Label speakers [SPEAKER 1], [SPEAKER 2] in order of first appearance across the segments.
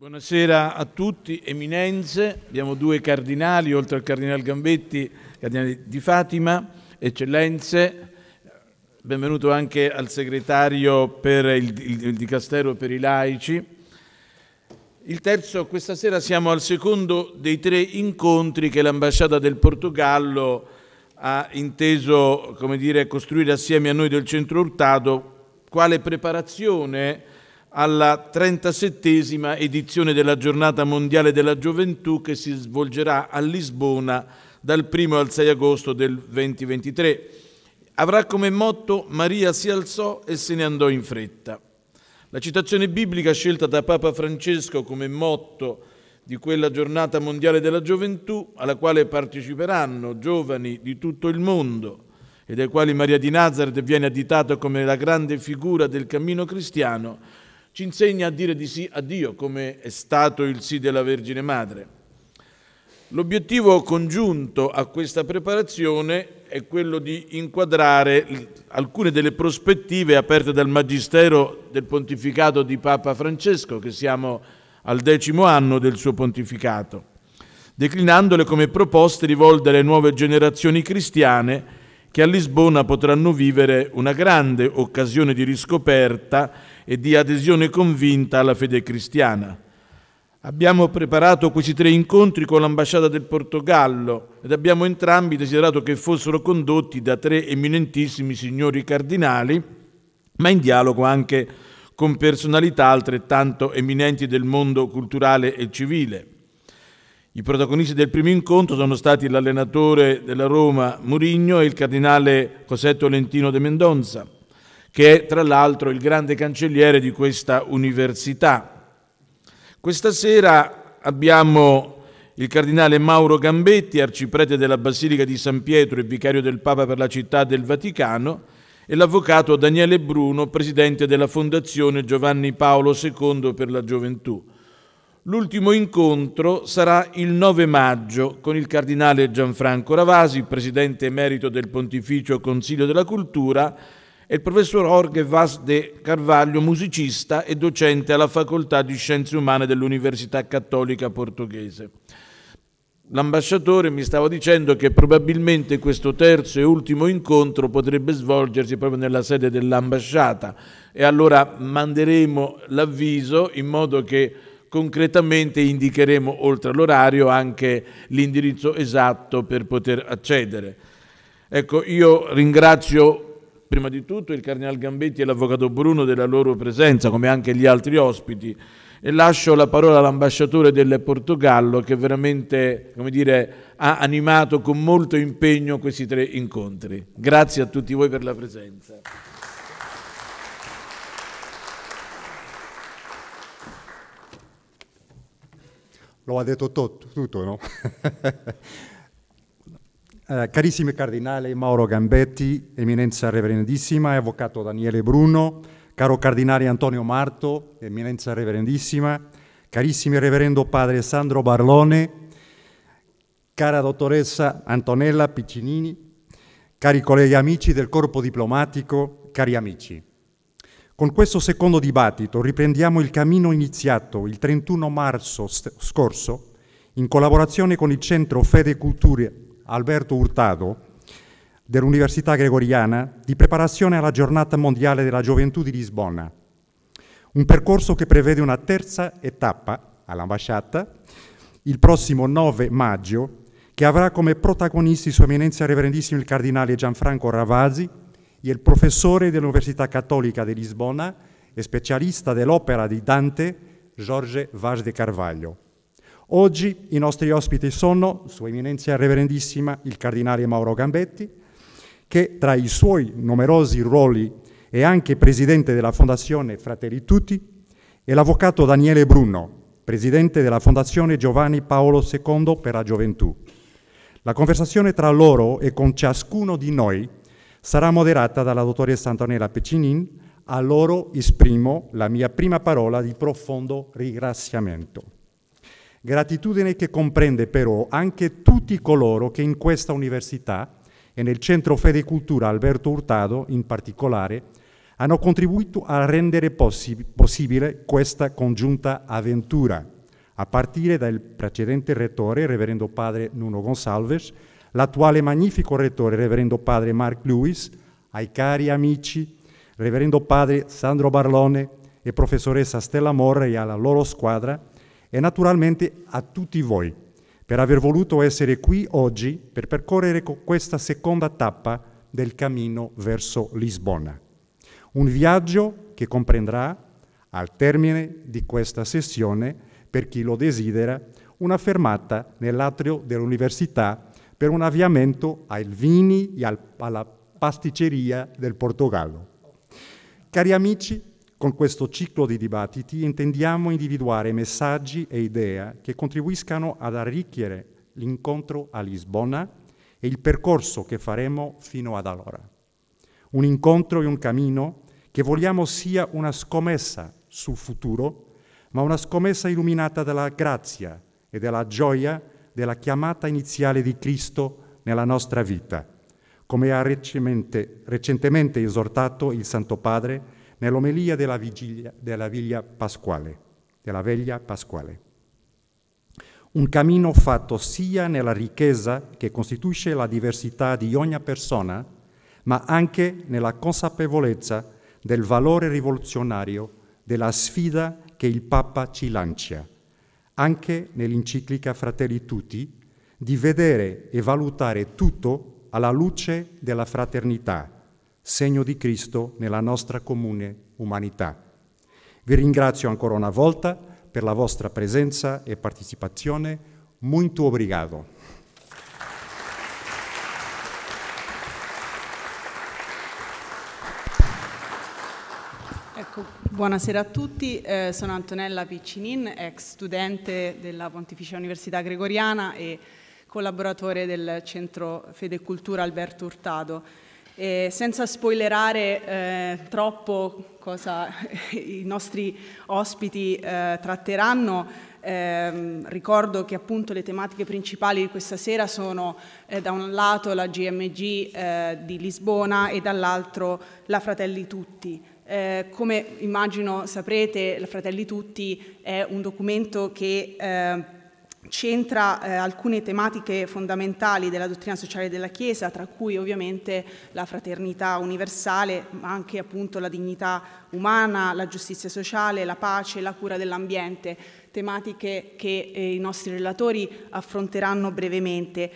[SPEAKER 1] Buonasera a tutti, eminenze, abbiamo due cardinali, oltre al cardinale Gambetti, cardinale di Fatima, eccellenze, benvenuto anche al segretario per il, il, il Dicastero per i laici. Il terzo, questa sera siamo al secondo dei tre incontri che l'ambasciata del Portogallo ha inteso, come dire, costruire assieme a noi del Centro Urtato, quale preparazione alla 37esima edizione della Giornata Mondiale della Gioventù che si svolgerà a Lisbona dal 1 al 6 agosto del 2023. Avrà come motto Maria si alzò e se ne andò in fretta. La citazione biblica scelta da Papa Francesco come motto di quella giornata mondiale della gioventù, alla quale parteciperanno giovani di tutto il mondo e dai quali Maria di Nazareth viene additata come la grande figura del cammino cristiano, ci insegna a dire di sì a Dio, come è stato il sì della Vergine Madre. L'obiettivo congiunto a questa preparazione è quello di inquadrare alcune delle prospettive aperte dal Magistero del Pontificato di Papa Francesco, che siamo al decimo anno del suo pontificato, declinandole come proposte rivolte alle nuove generazioni cristiane che a Lisbona potranno vivere una grande occasione di riscoperta e di adesione convinta alla fede cristiana. Abbiamo preparato questi tre incontri con l'ambasciata del Portogallo ed abbiamo entrambi desiderato che fossero condotti da tre eminentissimi signori cardinali, ma in dialogo anche con personalità altrettanto eminenti del mondo culturale e civile. I protagonisti del primo incontro sono stati l'allenatore della Roma Murigno e il cardinale José Tolentino de Mendonza che è tra l'altro il grande cancelliere di questa università. Questa sera abbiamo il cardinale Mauro Gambetti, arciprete della Basilica di San Pietro e vicario del Papa per la Città del Vaticano, e l'avvocato Daniele Bruno, presidente della Fondazione Giovanni Paolo II per la gioventù. L'ultimo incontro sarà il 9 maggio con il cardinale Gianfranco Ravasi, presidente emerito del Pontificio Consiglio della Cultura, e il professor Jorge Vaz de Carvalho, musicista e docente alla Facoltà di Scienze Umane dell'Università Cattolica Portoghese. L'ambasciatore mi stava dicendo che probabilmente questo terzo e ultimo incontro potrebbe svolgersi proprio nella sede dell'ambasciata e allora manderemo l'avviso in modo che concretamente indicheremo oltre all'orario anche l'indirizzo esatto per poter accedere. Ecco, io ringrazio prima di tutto il Cardinal Gambetti e l'Avvocato Bruno della loro presenza, come anche gli altri ospiti, e lascio la parola all'ambasciatore del Portogallo che veramente dire, ha animato con molto impegno questi tre incontri. Grazie a tutti voi per la presenza.
[SPEAKER 2] Lo ha detto tutto, tutto no? Eh, carissimi cardinale Mauro Gambetti, eminenza reverendissima avvocato Daniele Bruno, caro cardinale Antonio Marto, eminenza reverendissima, carissimi reverendo padre Sandro Barlone, cara dottoressa Antonella Piccinini, cari colleghi amici del corpo diplomatico, cari amici. Con questo secondo dibattito riprendiamo il cammino iniziato il 31 marzo scorso in collaborazione con il Centro Fede e Cultura Alberto Hurtado dell'Università Gregoriana di preparazione alla giornata mondiale della gioventù di Lisbona, un percorso che prevede una terza tappa all'ambasciata il prossimo 9 maggio che avrà come protagonisti Sua Eminenza Reverendissimo il Cardinale Gianfranco Ravasi, il professore dell'Università Cattolica di Lisbona e specialista dell'opera di Dante Jorge Vaz de Carvalho. Oggi i nostri ospiti sono, Sua Eminenza Reverendissima, il Cardinale Mauro Gambetti, che tra i suoi numerosi ruoli è anche Presidente della Fondazione Fratelli Tutti, e l'Avvocato Daniele Bruno, Presidente della Fondazione Giovanni Paolo II per la Gioventù. La conversazione tra loro e con ciascuno di noi sarà moderata dalla dottoressa Antonella Pecinin, a loro esprimo la mia prima parola di profondo ringraziamento. Gratitudine che comprende però anche tutti coloro che in questa università e nel Centro Fede e Cultura Alberto Hurtado in particolare hanno contribuito a rendere possi- possibile questa congiunta avventura, a partire dal precedente rettore, Reverendo Padre Nuno Gonsalves, l'attuale magnifico rettore, Reverendo Padre Mark Lewis, ai cari amici, Reverendo Padre Sandro Barlone e professoressa Stella Morra e alla loro squadra, e naturalmente a tutti voi per aver voluto essere qui oggi per percorrere questa seconda tappa del cammino verso Lisbona. Un viaggio che comprenderà, al termine di questa sessione, per chi lo desidera, una fermata nell'atrio dell'università per un avviamento ai vini e alla pasticceria del Portogallo. Cari amici, con questo ciclo di dibattiti intendiamo individuare messaggi e idee che contribuiscano ad arricchire l'incontro a Lisbona e il percorso che faremo fino ad allora. Un incontro e un cammino che vogliamo sia una scommessa sul futuro, ma una scommessa illuminata dalla grazia e dalla gioia della chiamata iniziale di Cristo nella nostra vita, come ha recentemente, recentemente esortato il Santo Padre nell'omelia della, vigilia, della Viglia Pasquale, della Veglia Pasquale. Un cammino fatto sia nella ricchezza che costituisce la diversità di ogni persona, ma anche nella consapevolezza del valore rivoluzionario della sfida che il Papa ci lancia, anche nell'enciclica Fratelli Tutti, di vedere e valutare tutto alla luce della fraternità segno di Cristo nella nostra comune umanità. Vi ringrazio ancora una volta per la vostra presenza e partecipazione. Muito obrigado.
[SPEAKER 3] Ecco, buonasera a tutti, eh, sono Antonella Piccinin, ex studente della Pontificia Università Gregoriana e collaboratore del Centro Fede e Cultura Alberto Urtado. E senza spoilerare eh, troppo cosa i nostri ospiti eh, tratteranno, eh, ricordo che appunto le tematiche principali di questa sera sono eh, da un lato la GMG eh, di Lisbona e dall'altro la Fratelli Tutti. Eh, come immagino saprete, la Fratelli Tutti è un documento che ehm, centra eh, alcune tematiche fondamentali della dottrina sociale della Chiesa, tra cui ovviamente la fraternità universale, ma anche appunto la dignità umana, la giustizia sociale, la pace, la cura dell'ambiente, tematiche che eh, i nostri relatori affronteranno brevemente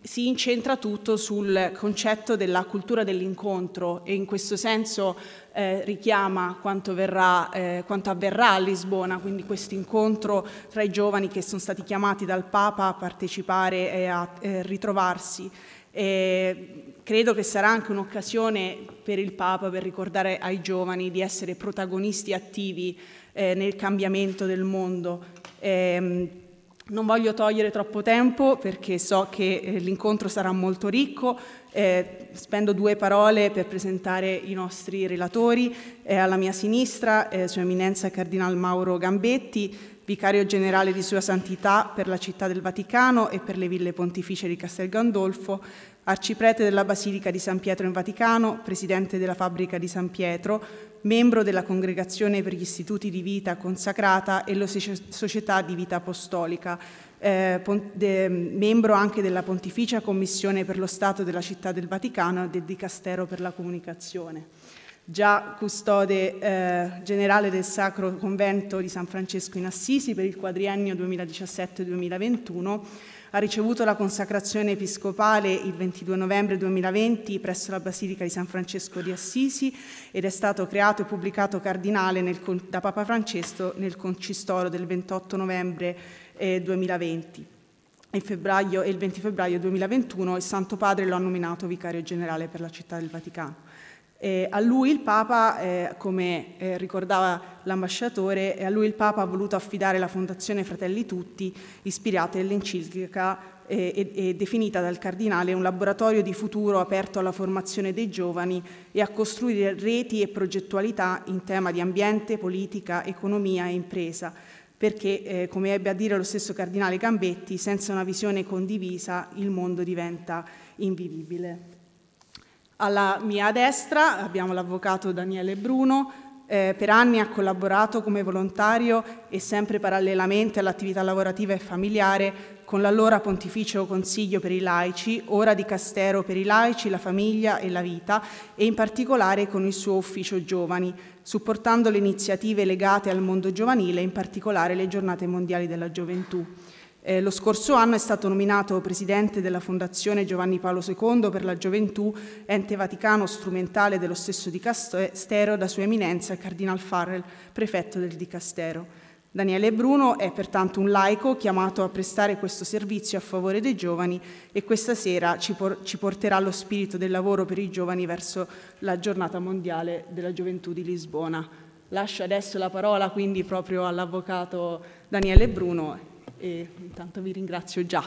[SPEAKER 3] si incentra tutto sul concetto della cultura dell'incontro e in questo senso eh, richiama quanto, verrà, eh, quanto, avverrà a Lisbona, quindi questo incontro tra i giovani che sono stati chiamati dal Papa a partecipare e a eh, ritrovarsi. E credo che sarà anche un'occasione per il Papa per ricordare ai giovani di essere protagonisti attivi eh, nel cambiamento del mondo. E, ehm, non voglio togliere troppo tempo perché so che eh, l'incontro sarà molto ricco. Eh, spendo due parole per presentare i nostri relatori. Eh, alla mia sinistra, eh, Sua Eminenza Cardinal Mauro Gambetti, Vicario Generale di Sua Santità per la Città del Vaticano e per le Ville Pontificie di Castel Gandolfo, Arciprete della Basilica di San Pietro in Vaticano, Presidente della Fabbrica di San Pietro, membro della Congregazione per gli Istituti di Vita Consacrata e la Società di Vita Apostolica, eh, de, membro anche della Pontificia Commissione per lo Stato della Città del Vaticano e del Dicastero per la Comunicazione. Già custode eh, generale del Sacro Convento di San Francesco in Assisi per il quadriennio 2017-2021 ha ricevuto la consacrazione episcopale il 22 novembre 2020 presso la Basilica di San Francesco di Assisi ed è stato creato e pubblicato cardinale nel, da Papa Francesco nel concistoro del 28 novembre eh, 2020. Il, febbraio, il 20 febbraio 2021 il Santo Padre lo ha nominato vicario generale per la Città del Vaticano. Eh, a lui il Papa, eh, come eh, ricordava l'ambasciatore, eh, a lui il Papa ha voluto affidare la Fondazione Fratelli Tutti, ispirata all'enciclica eh, e definita dal Cardinale un laboratorio di futuro aperto alla formazione dei giovani e a costruire reti e progettualità in tema di ambiente, politica, economia e impresa perché, eh, come ebbe a dire lo stesso Cardinale Gambetti, senza una visione condivisa il mondo diventa invivibile. Alla mia destra abbiamo l'avvocato Daniele Bruno, eh, per anni ha collaborato come volontario e sempre parallelamente all'attività lavorativa e familiare con l'allora Pontificio Consiglio per i laici, ora di Castero per i laici, la famiglia e la vita, e in particolare con il suo ufficio giovani, supportando le iniziative legate al mondo giovanile, in particolare le giornate mondiali della gioventù. Eh, lo scorso anno è stato nominato presidente della Fondazione Giovanni Paolo II per la gioventù, ente vaticano strumentale dello stesso dicastero, da Sua Eminenza il Cardinal Farrell, prefetto del dicastero. Daniele Bruno è pertanto un laico chiamato a prestare questo servizio a favore dei giovani e questa sera ci, por- ci porterà lo spirito del lavoro per i giovani verso la giornata mondiale della gioventù di Lisbona. Lascio adesso la parola quindi proprio all'avvocato Daniele Bruno e intanto vi ringrazio già.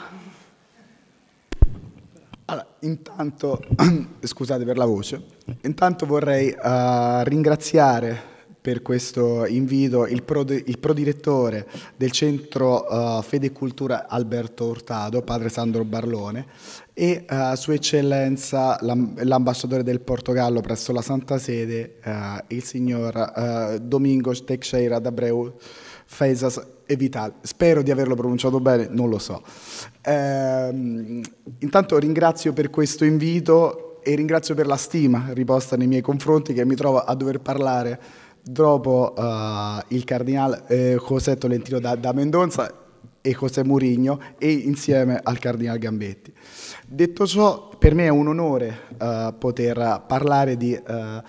[SPEAKER 4] Allora, intanto, scusate per la voce, intanto vorrei uh, ringraziare per questo invito il, pro, il prodirettore del centro uh, eh, Fede e Cultura Alberto Hurtado, padre Sandro Barlone, e uh, Sua Eccellenza l'ambasciatore del Portogallo presso la Santa Sede, uh, il signor Domingos Teixeira d'Abreu Feisas e Vitale. Spero di averlo pronunciato bene, non lo so. Eh, intanto ringrazio per questo invito e ringrazio per la stima riposta nei miei confronti che mi trovo a dover parlare dopo uh, il cardinale eh, José Tolentino da, da Mendonza e José Mourinho e insieme al cardinale Gambetti. Detto ciò, per me è un onore uh, poter parlare di uh,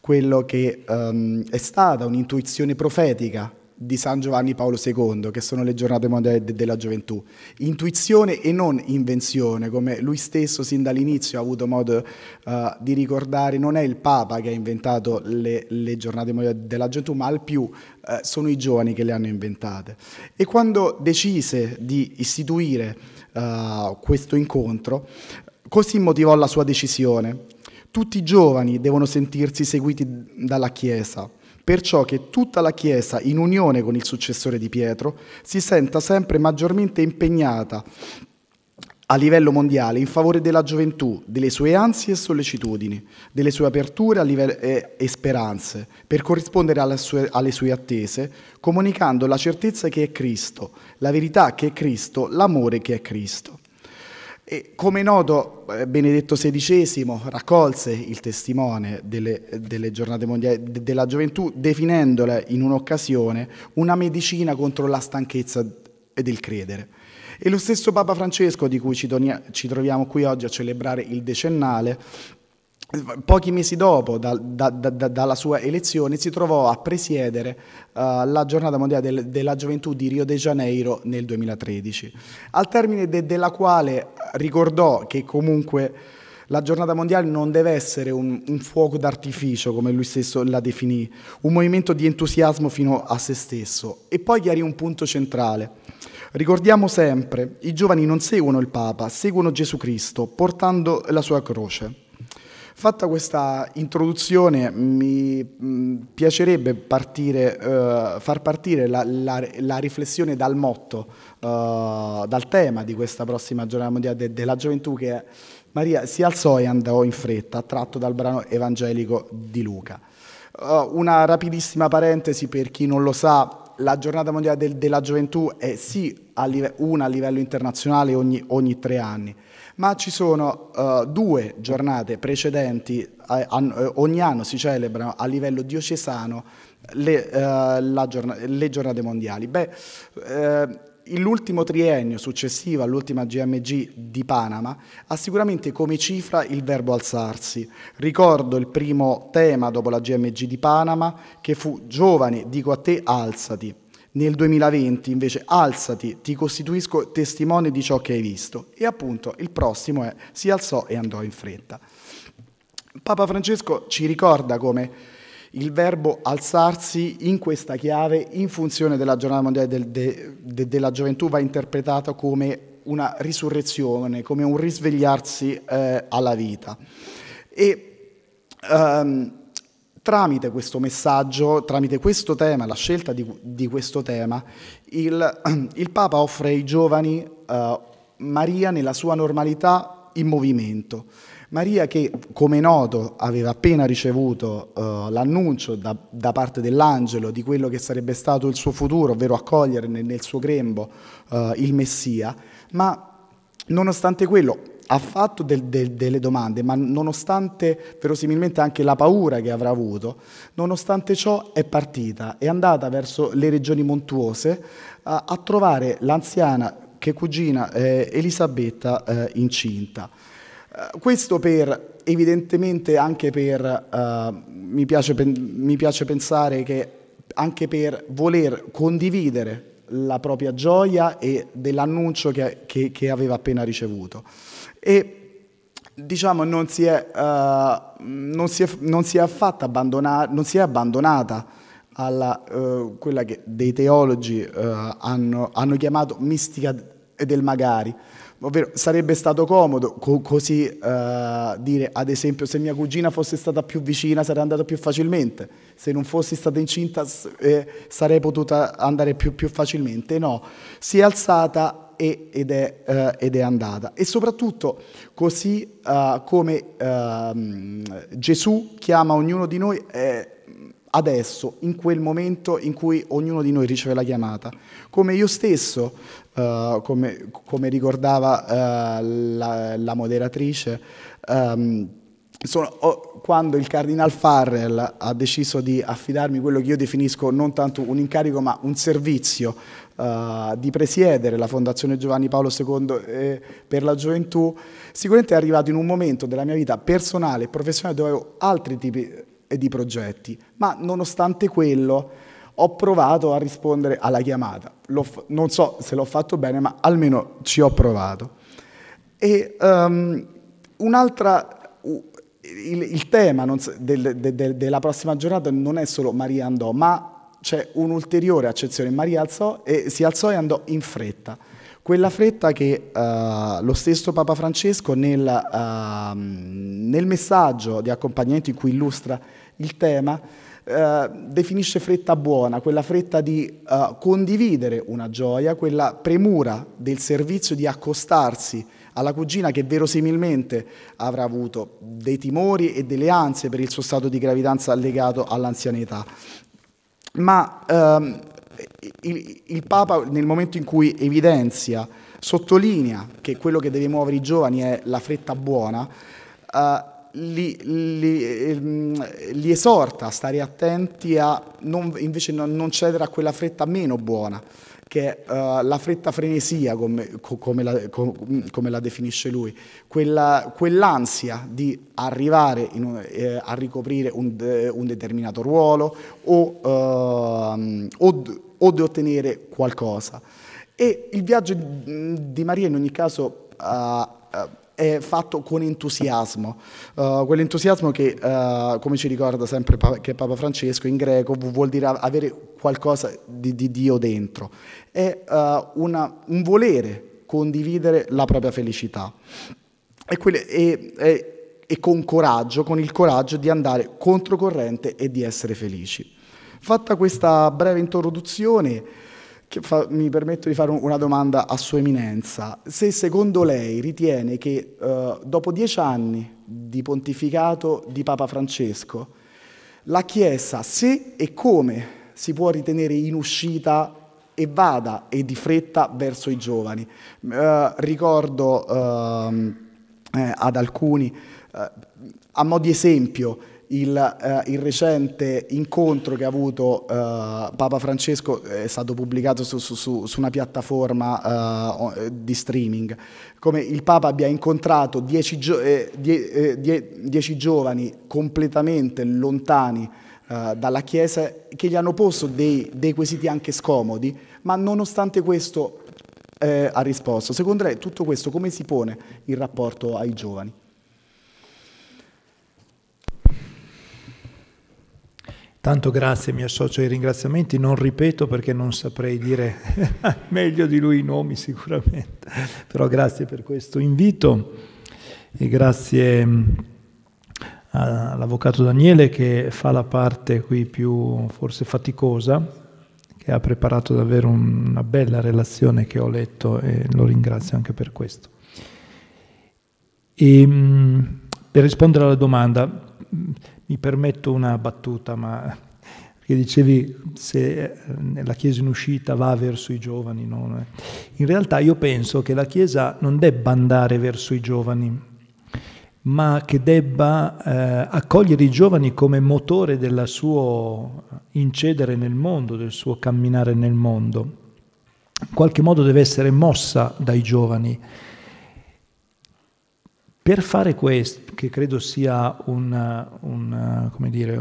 [SPEAKER 4] quello che um, è stata un'intuizione profetica di San Giovanni Paolo II, che sono le giornate mondiali de della gioventù. Intuizione e non invenzione, come lui stesso sin dall'inizio ha avuto modo uh, di ricordare, non è il Papa che ha inventato le, le giornate mondiali della gioventù, ma al più uh, sono i giovani che le hanno inventate. E quando decise di istituire uh, questo incontro, così motivò la sua decisione. Tutti i giovani devono sentirsi seguiti dalla Chiesa perciò che tutta la Chiesa, in unione con il successore di Pietro, si senta sempre maggiormente impegnata a livello mondiale in favore della gioventù, delle sue ansie e sollecitudini, delle sue aperture livello, eh, e speranze, per corrispondere alle sue, alle sue attese, comunicando la certezza che è Cristo, la verità che è Cristo, l'amore che è Cristo. E come noto, eh, Benedetto XVI raccolse il testimone delle, delle giornate mondiali della gioventù, definendola in un'occasione una medicina contro la stanchezza del credere. E lo stesso Papa Francesco, di cui ci troviamo qui oggi a celebrare il decennale, Pochi mesi dopo da, da, da, dalla sua elezione si trovò a presiedere uh, la giornata mondiale del, della gioventù di Rio de Janeiro nel 2013, al termine de, della quale ricordò che comunque la giornata mondiale non deve essere un, un fuoco d'artificio, come lui stesso la definì, un movimento di entusiasmo fino a se stesso, e poi chiarì un punto centrale. Ricordiamo sempre, i giovani non seguono il Papa, seguono Gesù Cristo, portando la sua croce. Fatta questa introduzione, mi mm, piacerebbe partire, eh, far partire la, la, la, riflessione dal motto, eh, dal tema di questa prossima giornata mondiale de, della gioventù che è Maria si alzò e andò in fretta, tratto dal brano evangelico di Luca. Eh, una rapidissima parentesi per chi non lo sa, la giornata mondiale de, della gioventù è sì a live, una a livello internazionale ogni, ogni tre anni ma ci sono uh, due giornate precedenti, a, a, ogni anno si celebrano a livello diocesano le, uh, eh, giorn le giornate mondiali. Beh, uh, l'ultimo triennio successivo all'ultima GMG di Panama ha sicuramente come cifra il verbo alzarsi. Ricordo il primo tema dopo la GMG di Panama che fu Giovani, dico a te, alzati nel 2020 invece alzati, ti costituisco testimone di ciò che hai visto. E appunto il prossimo è si alzò e andò in fretta. Papa Francesco ci ricorda come il verbo alzarsi in questa chiave, in funzione della giornata mondiale del, de, de, della gioventù, va interpretato come una risurrezione, come un risvegliarsi eh, alla vita. E um, tramite questo messaggio, tramite questo tema, la scelta di, di questo tema, il, il, Papa offre ai giovani uh, Maria nella sua normalità in movimento. Maria che, come è noto, aveva appena ricevuto uh, l'annuncio da, da, parte dell'angelo di quello che sarebbe stato il suo futuro, ovvero accogliere nel, nel suo grembo uh, il Messia, ma nonostante quello, ha fatto del, del, delle domande, ma nonostante verosimilmente anche la paura che avrà avuto, nonostante ciò è partita, è andata verso le regioni montuose a, a trovare l'anziana che cugina eh, Elisabetta eh, incinta. Eh, questo per, evidentemente anche per, eh, mi piace, mi piace pensare che anche per voler condividere la propria gioia e dell'annuncio che, che, che aveva appena ricevuto. E diciamo non si è, uh, non si è, non si è affatto abbandonata, non si è abbandonata alla uh, quella che dei teologi uh, hanno, hanno, chiamato mistica del magari. Ovvero sarebbe stato comodo co- così dire, ad esempio, se mia cugina fosse stata più vicina sarei andata più facilmente, se non fossi stata incinta eh, sarei potuta andare più, più facilmente. No, si è alzata e, ed, è, eh, ed, è, andata. E soprattutto così eh, come ehm, Gesù chiama ognuno di noi eh, adesso, in quel momento in cui ognuno di noi riceve la chiamata. Come io stesso, eh, come, come, ricordava eh, la, la, moderatrice, ehm, sono, oh, quando il Cardinal Farrell ha deciso di affidarmi quello che io definisco non tanto un incarico ma un servizio eh, di presiedere la Fondazione Giovanni Paolo II eh, per la gioventù, sicuramente è arrivato in un momento della mia vita personale e professionale dove avevo altri tipi eh, di progetti, ma nonostante quello ho provato a rispondere alla chiamata. non so se l'ho fatto bene, ma almeno ci ho provato. E um, un'altra... Il, il, tema so, del, de, de, della prossima giornata non è solo Maria Andò, ma c'è un'ulteriore accezione. Maria alzò e, si alzò e andò in fretta. Quella fretta che uh, lo stesso Papa Francesco nel, uh, nel, messaggio di accompagnamento in cui illustra il tema uh, definisce fretta buona, quella fretta di eh, condividere una gioia, quella premura del servizio di accostarsi alla cugina che verosimilmente avrà avuto dei timori e delle ansie per il suo stato di gravidanza legato all'anzianità ma ehm, il, il, Papa nel momento in cui evidenzia, sottolinea che quello che deve muovere i giovani è la fretta buona, eh, li, li, ehm, li, esorta a stare attenti a non, invece non, non cedere a quella fretta meno buona che uh, la fretta frenesia, come, come, la, come, la, definisce lui, quella, quell'ansia di arrivare un, eh, a ricoprire un, un, determinato ruolo o, uh, o, o di ottenere qualcosa. E il viaggio di Maria in ogni caso uh, è fatto con entusiasmo, uh, quell'entusiasmo che, uh, come ci ricorda sempre pa- che Papa Francesco, in greco vuol dire avere qualcosa di, di Dio dentro, è uh, una, un volere condividere la propria felicità. E, quelle, e, e, e con coraggio, con il coraggio di andare controcorrente e di essere felici. Fatta questa breve introduzione, fa, mi permetto di fare una domanda a Sua Eminenza. Se secondo lei ritiene che eh, dopo dieci anni di pontificato di Papa Francesco, la Chiesa se e come si può ritenere in uscita e vada e di fretta verso i giovani. Eh, ricordo ehm, eh, ad alcuni, eh, a mo' di esempio, il, eh, il, recente incontro che ha avuto eh, Papa Francesco eh, è stato pubblicato su, su, su una piattaforma eh, eh, di streaming, come il Papa abbia incontrato dieci, gio- eh, die- die- dieci giovani completamente lontani dalla Chiesa che gli hanno posto dei, dei quesiti anche scomodi, ma nonostante questo ha risposto. Secondo lei tutto questo come si pone in rapporto ai giovani?
[SPEAKER 5] Tanto grazie, mi associo ai ringraziamenti, non ripeto perché non saprei dire meglio di lui i nomi sicuramente, però grazie per questo invito e grazie mm, all'avvocato Daniele che fa la parte qui più forse faticosa, che ha preparato davvero una bella relazione che ho letto e lo ringrazio anche per questo. E, mm, per rispondere alla domanda, mi permetto una battuta, ma che dicevi se eh, la Chiesa in uscita va verso i giovani. No? In realtà io penso che la Chiesa non debba andare verso i giovani, ma che debba eh, accogliere i giovani come motore del suo eh, incedere nel mondo, del suo camminare nel mondo. In qualche modo deve essere mossa dai giovani per fare questo, che credo sia una, una, dire,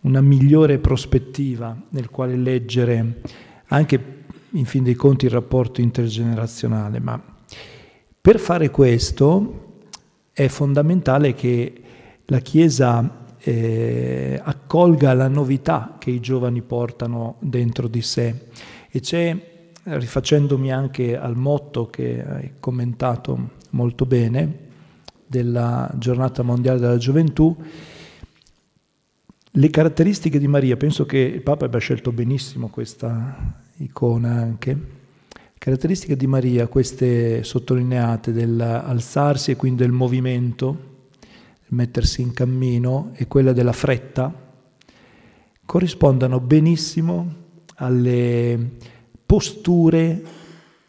[SPEAKER 5] una migliore prospettiva nel quale leggere anche in fin dei conti il rapporto intergenerazionale, ma per fare questo è fondamentale che la Chiesa eh, accolga la novità che i giovani portano dentro di sé. E c'è, rifacendomi anche al motto che hai commentato molto bene, della giornata mondiale della gioventù, le caratteristiche di Maria, penso che il Papa abbia scelto benissimo questa icona anche, le caratteristiche di Maria, queste sottolineate dell'alzarsi e quindi del movimento, del mettersi in cammino e quella della fretta, corrispondono benissimo alle posture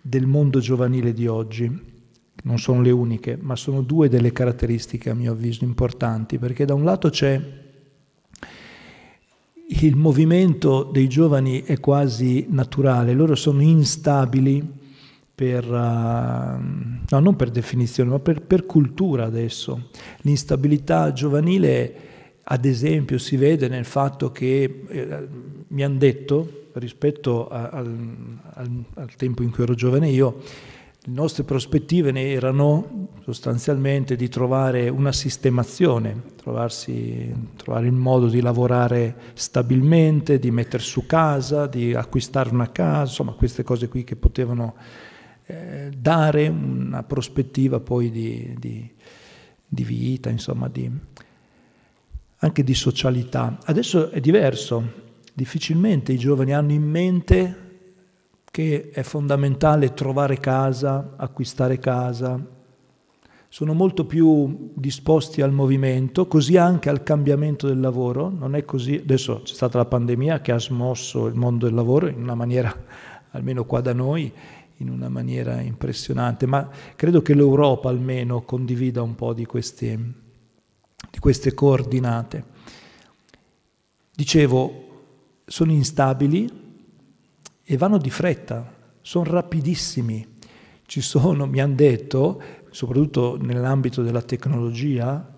[SPEAKER 5] del mondo giovanile di oggi non sono le uniche, ma sono due delle caratteristiche a mio avviso importanti, perché da un lato c'è il movimento dei giovani è quasi naturale, loro sono instabili per, uh, no, non per definizione, ma per, per cultura adesso. L'instabilità giovanile, ad esempio, si vede nel fatto che eh, mi hanno detto, rispetto a, al, al tempo in cui ero giovane io, le nostre prospettive erano sostanzialmente di trovare una sistemazione, trovarsi, trovare il modo di lavorare stabilmente, di mettere su casa, di acquistare una casa, insomma queste cose qui che potevano eh, dare una prospettiva poi di, di, di vita, insomma di, anche di socialità. Adesso è diverso, difficilmente i giovani hanno in mente che è fondamentale trovare casa, acquistare casa. Sono molto più disposti al movimento, così anche al cambiamento del lavoro. Non è così. Adesso c'è stata la pandemia che ha smosso il mondo del lavoro in una maniera, almeno qua da noi, in una maniera impressionante, ma credo che l'Europa almeno condivida un po' di queste, di queste coordinate. Dicevo, sono instabili, e vanno di fretta, sono rapidissimi. Ci sono, mi hanno detto, soprattutto nell'ambito della tecnologia,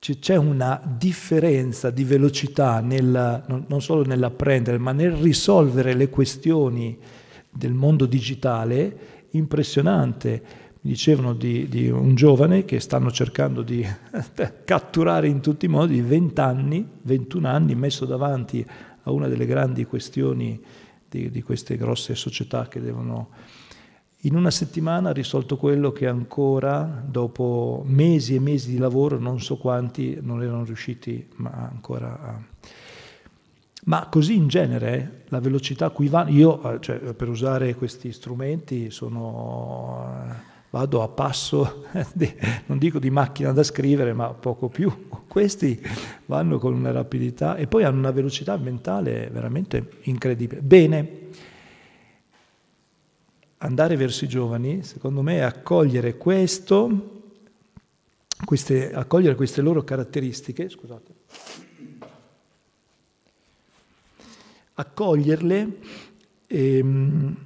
[SPEAKER 5] c'è una differenza di velocità nel, non solo nell'apprendere, ma nel risolvere le questioni del mondo digitale impressionante. Mi dicevano di, di un giovane che stanno cercando di catturare in tutti i modi, 20 anni, 21 anni, messo davanti a una delle grandi questioni di, di queste grosse società che devono... In una settimana ha risolto quello che ancora, dopo mesi e mesi di lavoro, non so quanti non erano riusciti ma ancora a... Ma così in genere eh, la velocità a cui vanno, io eh, cioè, per usare questi strumenti sono eh, vado a passo, di, non dico di macchina da scrivere, ma poco più. Questi vanno con una rapidità e poi hanno una velocità mentale veramente incredibile. Bene, andare verso i giovani, secondo me, è accogliere questo, queste, accogliere queste loro caratteristiche, scusate, accoglierle ehm,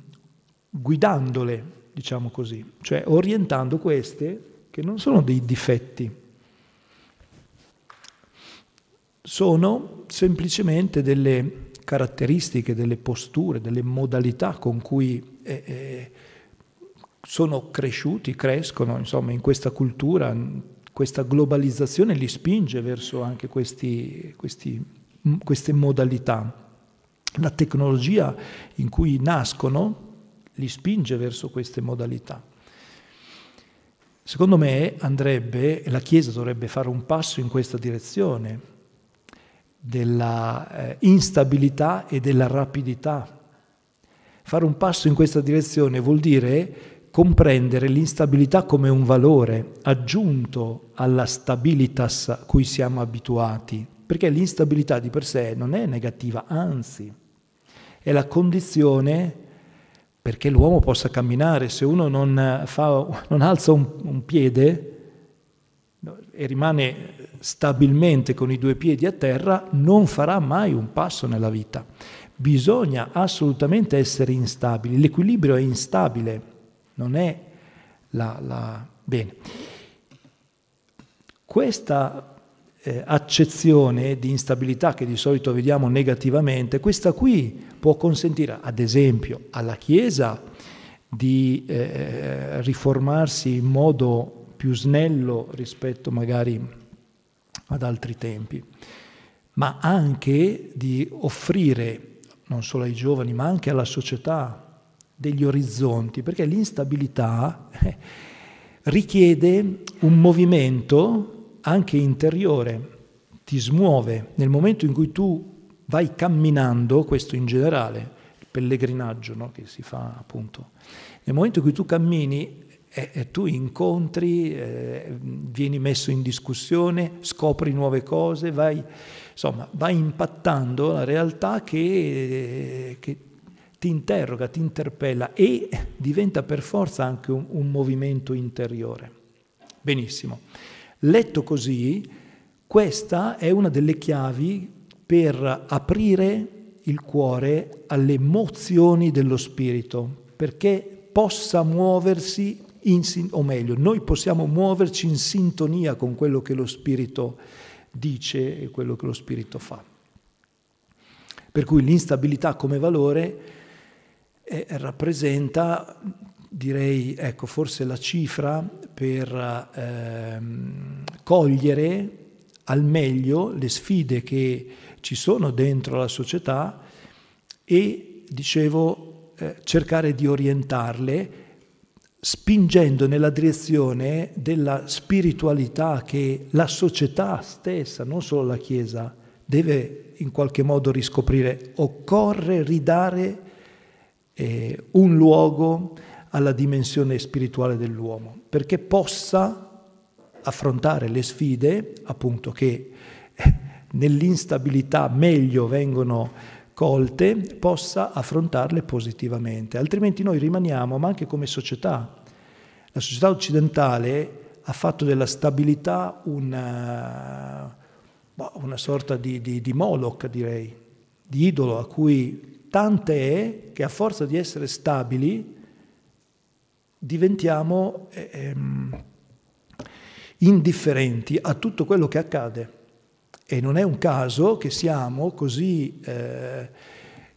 [SPEAKER 5] guidandole diciamo così, cioè orientando queste che non sono dei difetti, sono semplicemente delle caratteristiche, delle posture, delle modalità con cui eh, eh, sono cresciuti, crescono, insomma, in questa cultura, questa globalizzazione li spinge verso anche questi, questi, queste modalità. La tecnologia in cui nascono li spinge verso queste modalità. Secondo me andrebbe, la Chiesa dovrebbe fare un passo in questa direzione della eh, instabilità e della rapidità. Fare un passo in questa direzione vuol dire comprendere l'instabilità come un valore aggiunto alla stabilitas a cui siamo abituati, perché l'instabilità di per sé non è negativa, anzi è la condizione perché l'uomo possa camminare. Se uno non, fa, non alza un, un piede e rimane stabilmente con i due piedi a terra, non farà mai un passo nella vita. Bisogna assolutamente essere instabili. L'equilibrio è instabile, non è la... la... Bene. Questa eh, accezione di instabilità che di solito vediamo negativamente, questa qui può consentire ad esempio alla Chiesa di eh, eh, riformarsi in modo più snello rispetto magari ad altri tempi, ma anche di offrire non solo ai giovani ma anche alla società degli orizzonti, perché l'instabilità eh, richiede un movimento anche interiore ti smuove nel momento in cui tu vai camminando, questo in generale, il pellegrinaggio no, che si fa appunto, nel momento in cui tu cammini eh, eh, tu incontri, eh, vieni messo in discussione, scopri nuove cose, vai, insomma, vai impattando la realtà che, eh, che ti interroga, ti interpella e diventa per forza anche un, un movimento interiore. Benissimo. Letto così, questa è una delle chiavi per aprire il cuore alle emozioni dello spirito, perché possa muoversi, in, o meglio, noi possiamo muoverci in sintonia con quello che lo spirito dice e quello che lo spirito fa. Per cui l'instabilità come valore eh, rappresenta direi, ecco, forse la cifra per ehm, cogliere al meglio le sfide che ci sono dentro la società e, dicevo, eh, cercare di orientarle spingendo nella direzione della spiritualità che la società stessa, non solo la Chiesa, deve in qualche modo riscoprire. Occorre ridare eh, un luogo alla dimensione spirituale dell'uomo, perché possa affrontare le sfide, appunto che eh, nell'instabilità meglio vengono colte, possa affrontarle positivamente, altrimenti noi rimaniamo, ma anche come società. La società occidentale ha fatto della stabilità una, eh, boh, una sorta di, di, di Moloch, direi, di idolo a cui tante è che a forza di essere stabili diventiamo eh, ehm, indifferenti a tutto quello che accade. E non è un caso che siamo così, eh,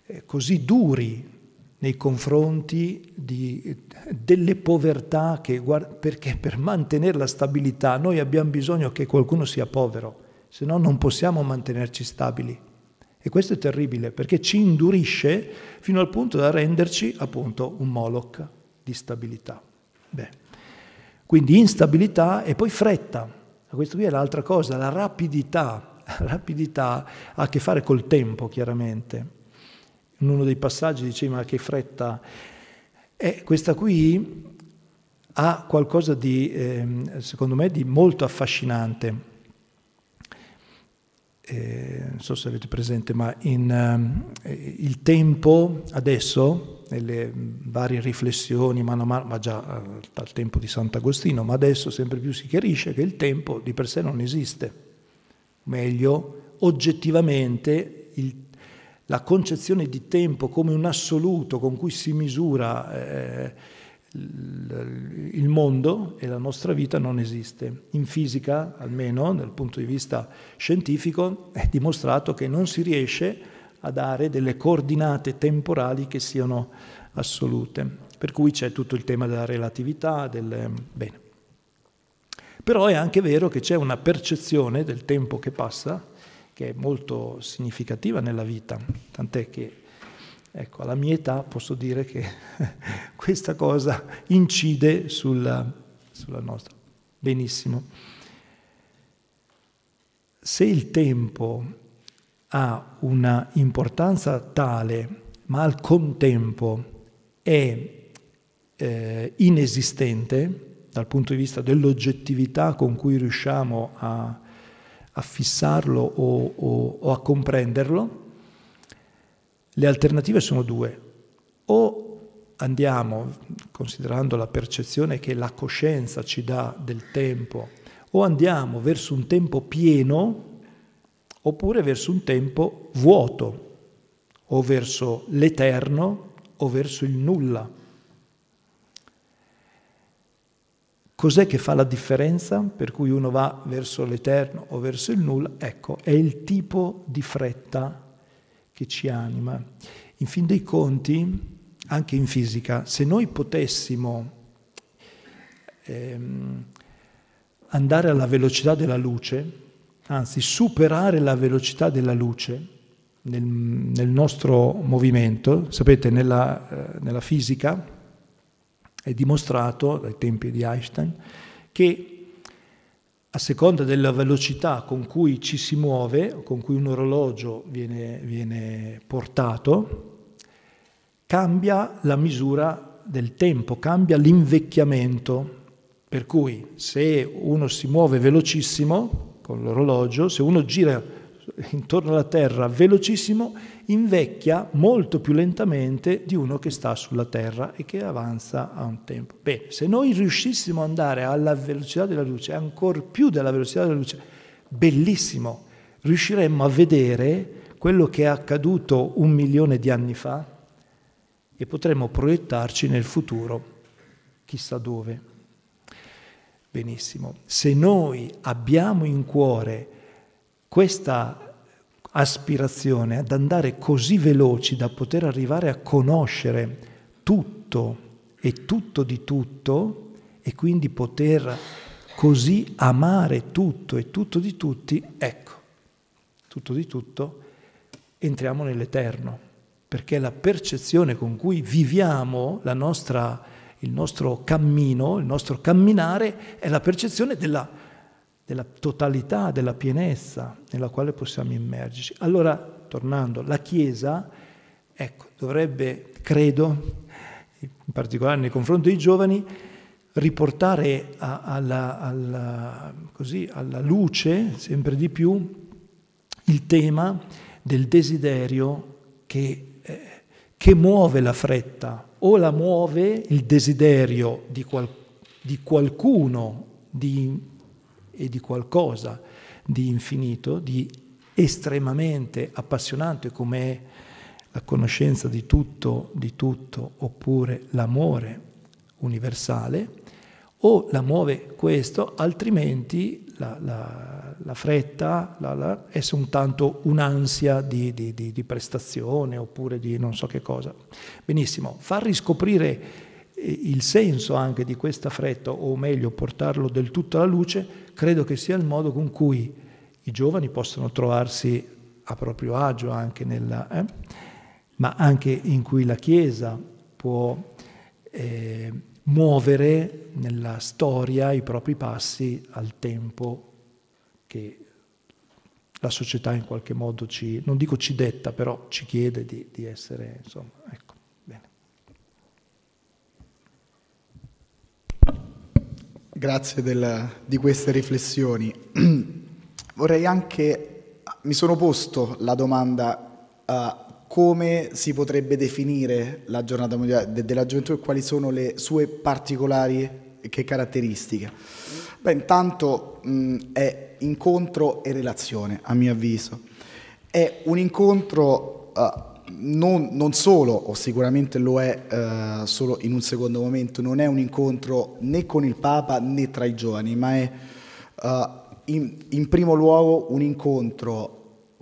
[SPEAKER 5] eh così duri nei confronti di, delle povertà, che, perché per mantenere la stabilità noi abbiamo bisogno che qualcuno sia povero, se no non possiamo mantenerci stabili. E questo è terribile perché ci indurisce fino al punto da renderci appunto un Moloch di stabilità. Beh. Quindi instabilità e poi fretta. Questo qui è l'altra cosa, la rapidità. La rapidità ha a che fare col tempo, chiaramente. In uno dei passaggi diceva che fretta. E questa qui ha qualcosa di, ehm, secondo me, di molto affascinante eh, non so se avete presente, ma in, ehm, eh, il tempo adesso, nelle varie riflessioni, mano a mano, ma già dal eh, tempo di Sant'Agostino, ma adesso sempre più si chiarisce che il tempo di per sé non esiste. Meglio, oggettivamente il, la concezione di tempo come un assoluto con cui si misura... Eh, il mondo e la nostra vita non esiste. In fisica, almeno dal punto di vista scientifico, è dimostrato che non si riesce a dare delle coordinate temporali che siano assolute. Per cui c'è tutto il tema della relatività, del bene. Però è anche vero che c'è una percezione del tempo che passa che è molto significativa nella vita, tant'è che Ecco, alla mia età posso dire che questa cosa incide sulla, sulla nostra. Benissimo. Se il tempo ha una importanza tale, ma al contempo è eh, inesistente dal punto di vista dell'oggettività con cui riusciamo a, a fissarlo o, o, o a comprenderlo, le alternative sono due. O andiamo, considerando la percezione che la coscienza ci dà del tempo, o andiamo verso un tempo pieno oppure verso un tempo vuoto, o verso l'eterno o verso il nulla. Cos'è che fa la differenza per cui uno va verso l'eterno o verso il nulla? Ecco, è il tipo di fretta che ci anima. In fin dei conti, anche in fisica, se noi potessimo ehm, andare alla velocità della luce, anzi superare la velocità della luce nel, nel nostro movimento, sapete nella, eh, nella fisica è dimostrato dai tempi di Einstein che a seconda della velocità con cui ci si muove, con cui un orologio viene, viene portato, cambia la misura del tempo, cambia l'invecchiamento. Per cui se uno si muove velocissimo con l'orologio, se uno gira intorno alla Terra velocissimo, invecchia molto più lentamente di uno che sta sulla Terra e che avanza a un tempo. Bene, se noi riuscissimo ad andare alla velocità della luce, ancora più della velocità della luce, bellissimo, riusciremmo a vedere quello che è accaduto un milione di anni fa e potremmo proiettarci nel futuro, chissà dove. Benissimo, se noi abbiamo in cuore questa aspirazione ad andare così veloci da poter arrivare a conoscere tutto e tutto di tutto e quindi poter così amare tutto e tutto di tutti, ecco, tutto di tutto, entriamo nell'eterno, perché la percezione con cui viviamo nostra, il nostro cammino, il nostro camminare, è la percezione della della totalità, della pienezza nella quale possiamo immergerci. Allora, tornando, la Chiesa, ecco, dovrebbe, credo, in particolare nei confronti dei giovani, riportare a, alla, alla, così, alla luce sempre di più il tema del desiderio che, eh, che, muove la fretta, o la muove il desiderio di, qual, di qualcuno di e di qualcosa di infinito, di estremamente appassionante come è la conoscenza di tutto, di tutto, oppure l'amore universale, o la muove questo, altrimenti la, la, la fretta la, è soltanto un'ansia di, di, di, di, prestazione oppure di non so che cosa. Benissimo, far riscoprire eh, il senso anche di questa fretta, o meglio portarlo del tutto alla luce, credo che sia il modo con cui i giovani possono trovarsi a proprio agio anche nella, eh, ma anche in cui la Chiesa può eh, muovere nella storia i propri passi al tempo che la società in qualche modo ci, non dico ci detta, però ci chiede di, di essere, insomma, ecco.
[SPEAKER 4] Grazie del, di queste riflessioni. Vorrei anche, mi sono posto la domanda uh, come si potrebbe definire la giornata mondiale della gioventù e quali sono le sue particolari caratteristiche. Beh, intanto mh, mm, è incontro e relazione, a mio avviso. È un incontro... Uh, non, non, solo, o sicuramente lo è eh, solo in un secondo momento, non è un incontro né con il Papa né tra i giovani, ma è eh, in, in, primo luogo un incontro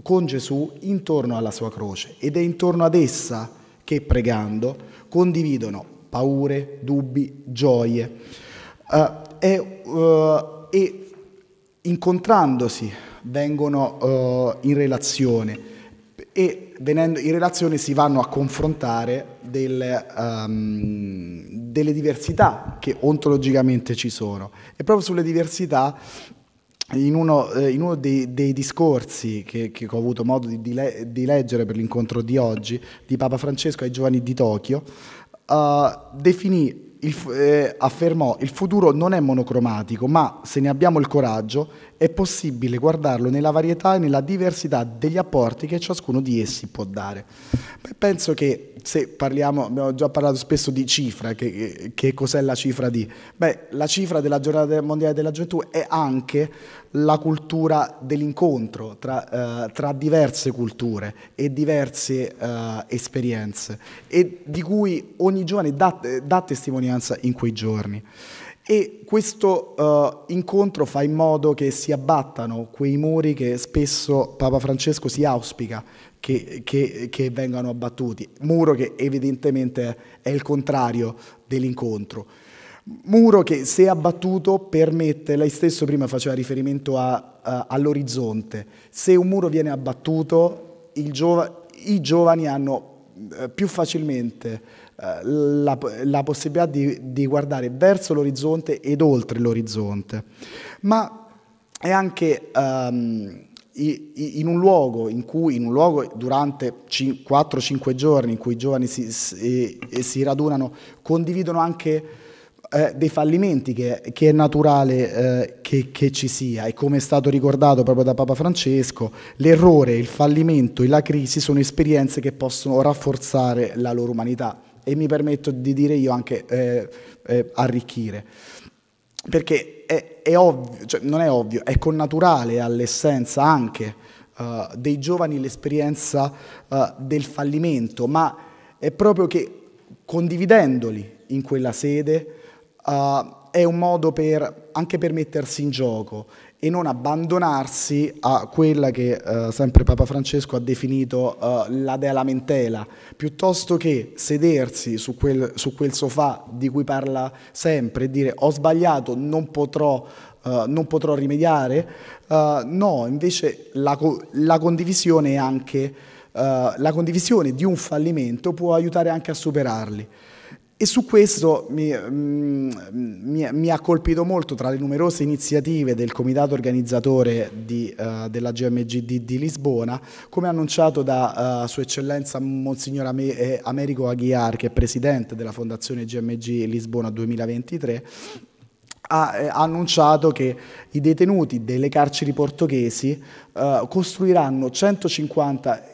[SPEAKER 4] con Gesù intorno alla sua croce ed è intorno ad essa che pregando condividono paure, dubbi, gioie. Eh, è, eh, e incontrandosi vengono eh, in relazione e venendo in relazione si vanno a confrontare del, um, delle diversità che ontologicamente ci sono. E proprio sulle diversità in uno, eh, in uno dei, dei, discorsi che, che, ho avuto modo di, di, le, di, leggere per l'incontro di oggi di Papa Francesco ai giovani di Tokyo, uh, definì, il, eh, affermò, il futuro non è monocromatico, ma se ne abbiamo il coraggio è possibile guardarlo nella varietà e nella diversità degli apporti che ciascuno di essi può dare. Beh, penso che se parliamo, abbiamo già parlato spesso di cifra, che, che, che cos'è la cifra di? Beh, la cifra della giornata mondiale della gioventù è anche la cultura dell'incontro tra, eh, tra, diverse culture e diverse eh, esperienze e di cui ogni giovane dà, dà testimonianza in quei giorni. E questo uh, incontro fa in modo che si abbattano quei muri che spesso Papa Francesco si auspica che, che, che vengano abbattuti, muro che evidentemente è il contrario dell'incontro. Muro che se abbattuto permette, lei stesso prima faceva riferimento uh, all'orizzonte, se un muro viene abbattuto giova i giovani hanno uh, più facilmente la, la, possibilità di, di guardare verso l'orizzonte ed oltre l'orizzonte, ma è anche um, in un luogo in cui in un luogo durante 4-5 giorni in cui i giovani si, si, eh, si radunano condividono anche eh, dei fallimenti che, che è naturale eh, che, che, ci sia e come è stato ricordato proprio da Papa Francesco l'errore, il fallimento e la crisi sono esperienze che possono rafforzare la loro umanità e mi permetto di dire io anche eh, eh, arricchire. Perché è, è ovvio, cioè non è ovvio, è connaturale all'essenza anche uh, dei giovani l'esperienza uh, del fallimento, ma è proprio che condividendoli in quella sede uh, è un modo per, anche per mettersi in gioco e non abbandonarsi a quella che eh, sempre Papa Francesco ha definito eh, la dea lamentela, piuttosto che sedersi su quel, su quel sofà di cui parla sempre e dire ho sbagliato, non potrò Uh, non potrò rimediare. Uh, no, invece la, la condivisione anche, uh, la condivisione di un fallimento può aiutare anche a superarli. E su questo mi, mm, mi, mi, ha colpito molto tra le numerose iniziative del comitato organizzatore di, uh, della GMGD di Lisbona, come annunciato da uh, Sua Eccellenza Monsignor eh, Americo Aguiar, che è presidente della Fondazione GMG Lisbona 2023, ha annunciato che i detenuti delle carceri portoghesi uh, costruiranno 150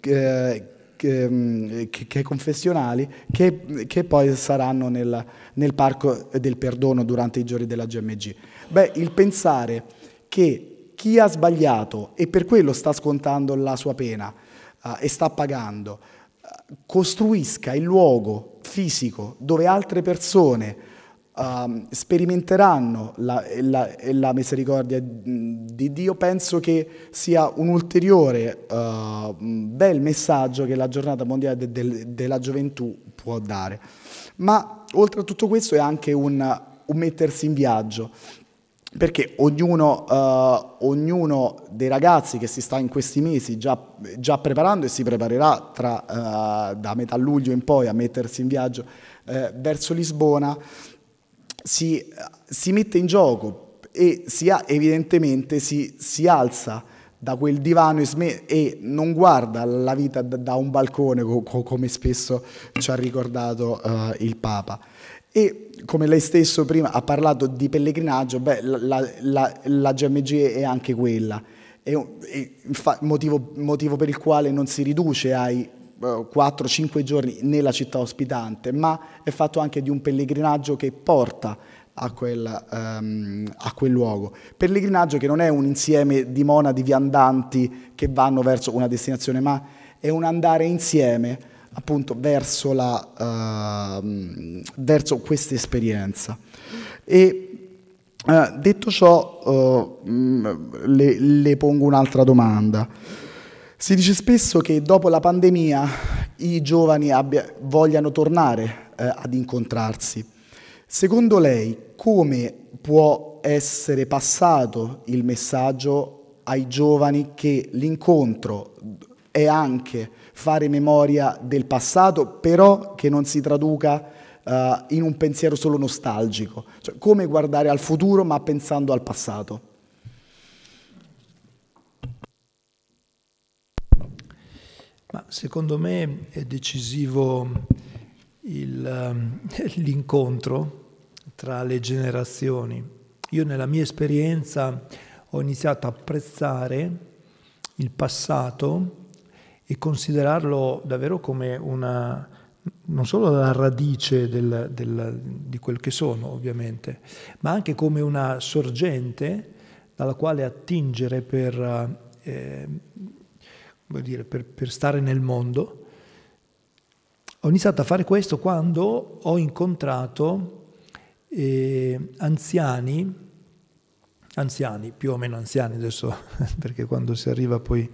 [SPEAKER 4] eh, Mm, che, che confessionali che, che, poi saranno nel, nel, parco del perdono durante i giorni della GMG. Beh, il pensare che chi ha sbagliato e per quello sta scontando la sua pena uh, e sta pagando, uh, costruisca il luogo fisico dove altre persone uh, sperimenteranno la, la, la, misericordia di Dio, penso che sia un ulteriore uh, bel messaggio che la giornata mondiale de, de, della gioventù può dare. Ma oltre a tutto questo è anche un, un mettersi in viaggio, perché ognuno, uh, ognuno, dei ragazzi che si sta in questi mesi già, già preparando e si preparerà tra, uh, da metà luglio in poi a mettersi in viaggio uh, verso Lisbona, si, si mette in gioco e si ha, evidentemente si, si, alza da quel divano e non guarda la vita da, un balcone come spesso ci ha ricordato uh, il Papa. E come lei stesso prima ha parlato di pellegrinaggio, beh, la, la, la GMG è anche quella, è un, è motivo, motivo per il quale non si riduce ai 4-5 eh, giorni nella città ospitante, ma è fatto anche di un pellegrinaggio che porta a quel, um, a quel, luogo. Pellegrinaggio che non è un insieme di monadi viandanti che vanno verso una destinazione, ma è un andare insieme appunto verso, la, uh, verso questa esperienza. E uh, detto ciò, uh, le, le pongo un'altra domanda. Si dice spesso che dopo la pandemia i giovani abbia, vogliano tornare eh, ad incontrarsi. Secondo lei come può essere passato il messaggio ai giovani che l'incontro è anche fare memoria del passato, però che non si traduca eh, in un pensiero solo nostalgico, cioè come guardare al futuro ma pensando al passato?
[SPEAKER 5] Ma secondo me è decisivo il, ehm, l'incontro tra le generazioni. Io nella mia esperienza ho iniziato a apprezzare il passato e considerarlo davvero come una, non solo la radice del, del, di quel che sono ovviamente, ma anche come una sorgente dalla quale attingere per eh, dire, per, per stare nel mondo. Ho iniziato a fare questo quando ho incontrato eh, anziani, anziani, più o meno anziani adesso, perché quando si arriva poi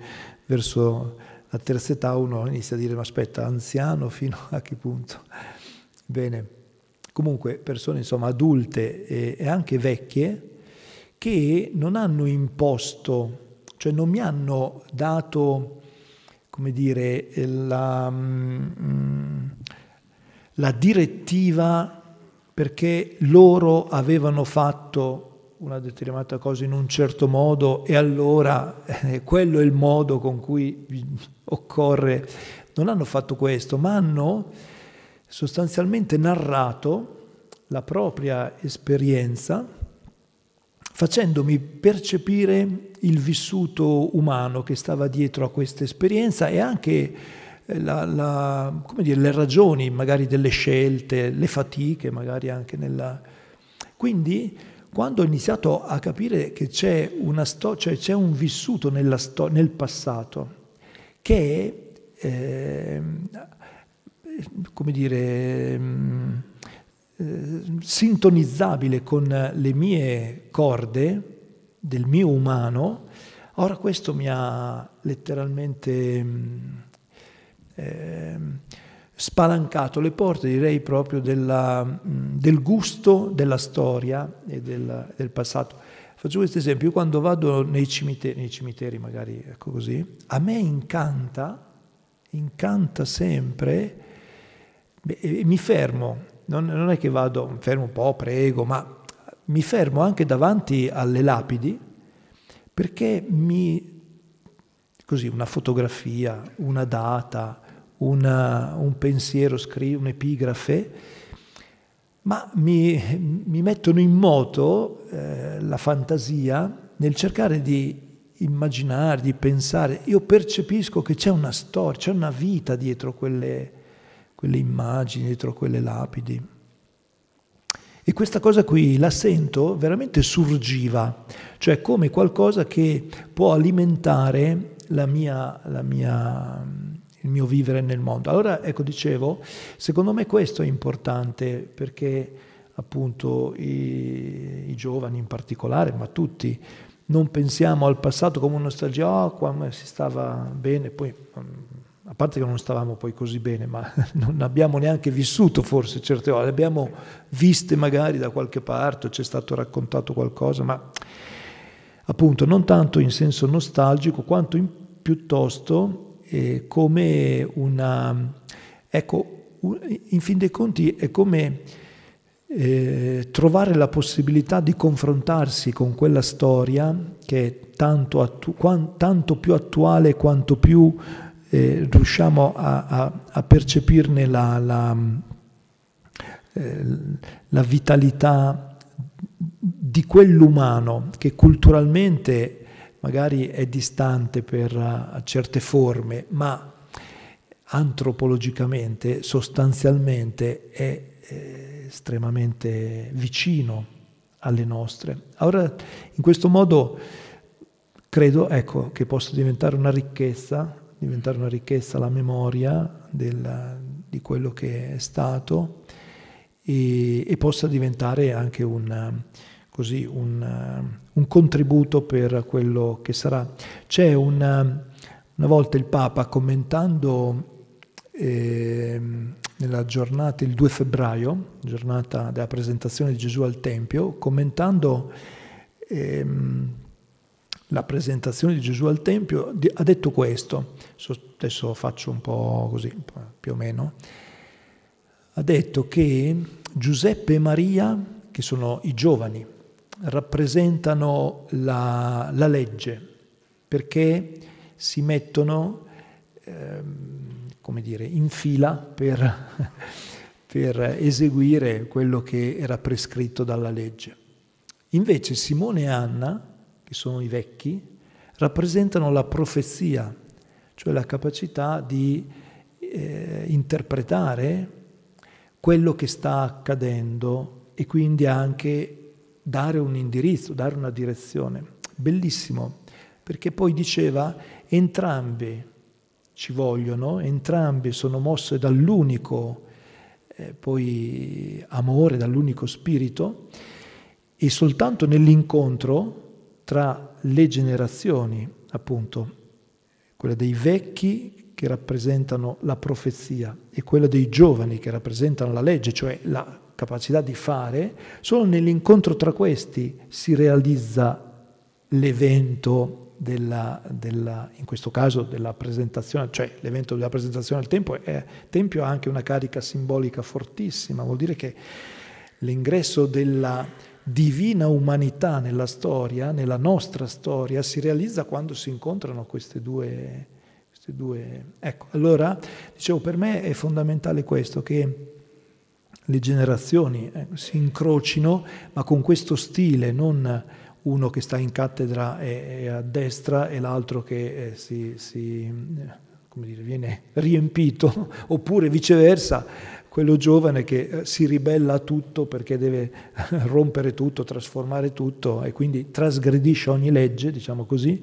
[SPEAKER 5] verso la terza età uno inizia a dire ma aspetta, anziano fino a che punto? Bene, comunque persone insomma adulte e, e anche vecchie che non hanno imposto, cioè non mi hanno dato come dire, la, mm, la direttiva perché loro avevano fatto una determinata cosa in un certo modo e allora eh, quello è il modo con cui occorre. Non hanno fatto questo, ma hanno sostanzialmente narrato la propria esperienza facendomi percepire il vissuto umano che stava dietro a questa esperienza e anche eh, la, la, dire, le ragioni magari delle scelte, le fatiche magari anche nella... Quindi quando ho iniziato a capire che c'è, sto- cioè c'è un vissuto sto- nel passato che eh, come dire, ehm, eh, sintonizzabile con le mie corde, del mio umano, ora questo mi ha letteralmente eh, spalancato le porte, direi proprio della, mm, del gusto della storia e del, del passato. Faccio questo esempio, io quando vado nei cimiteri, nei cimiteri magari ecco così, a me incanta, incanta sempre, beh, mi fermo, non, non è che vado, fermo un po', prego, ma mi fermo anche davanti alle lapidi perché mi, così, una fotografia, una data, una, un pensiero, un'epigrafe, ma mi, mi, mettono in moto eh, la fantasia nel cercare di immaginare, di pensare. Io percepisco che c'è una storia, c'è una vita dietro quelle, quelle immagini, dietro quelle lapidi questa cosa qui la sento veramente surgiva, cioè come qualcosa che può alimentare la mia, la mia, il mio vivere nel mondo. Allora, ecco, dicevo, secondo me questo è importante perché appunto i, i giovani in particolare, ma tutti, non pensiamo al passato come una nostalgia, oh, qua si stava bene, poi mm, a parte che non stavamo poi così bene, ma non abbiamo neanche vissuto forse certe ore, le abbiamo viste magari da qualche parte, ci è stato raccontato qualcosa, ma appunto non tanto in senso nostalgico quanto in, piuttosto eh, come una... Ecco, in fin dei conti è come eh, trovare la possibilità di confrontarsi con quella storia che è tanto, attu- tanto più attuale quanto più eh, riusciamo a, a, a percepirne la, la, mm, eh, la vitalità di quell'umano che culturalmente magari è distante per eh, certe forme, ma antropologicamente, sostanzialmente è eh, estremamente vicino alle nostre. Allora, in questo modo credo ecco, che possa diventare una ricchezza diventare una ricchezza la memoria del, di quello che è stato e, e possa diventare anche un, così, un, un, contributo per quello che sarà. C'è una, una volta il Papa commentando eh, nella giornata, il 2 febbraio, giornata della presentazione di Gesù al Tempio, commentando... Ehm, la presentazione di Gesù al Tempio, ha detto questo, adesso faccio un po' così, più o meno, ha detto che Giuseppe e Maria, che sono i giovani, rappresentano la, la legge, perché si mettono, eh, come dire, in fila per, per eseguire quello che era prescritto dalla legge. Invece Simone e Anna, che sono i vecchi, rappresentano la profezia, cioè la capacità di eh, interpretare quello che sta accadendo e quindi anche dare un indirizzo, dare una direzione. Bellissimo, perché poi diceva entrambi ci vogliono, entrambi sono mosse dall'unico eh, poi amore, dall'unico spirito e soltanto nell'incontro tra le generazioni, appunto, quella dei vecchi che rappresentano la profezia e quella dei giovani che rappresentano la legge, cioè la capacità di fare, solo nell'incontro tra questi si realizza l'evento della, della, in questo caso della presentazione, cioè l'evento della presentazione al Tempio, è, Tempio ha anche una carica simbolica fortissima, vuol dire che l'ingresso della divina umanità nella storia, nella nostra storia, si realizza quando si incontrano queste due... Queste due. Ecco, allora, dicevo, per me è fondamentale questo, che le generazioni eh, si incrocino, ma con questo stile, non uno che sta in cattedra e, e a destra e l'altro che eh, si, si, come dire, viene riempito, oppure viceversa, quello giovane che eh, si ribella a tutto perché deve rompere tutto, trasformare tutto e quindi trasgredisce ogni legge, diciamo così,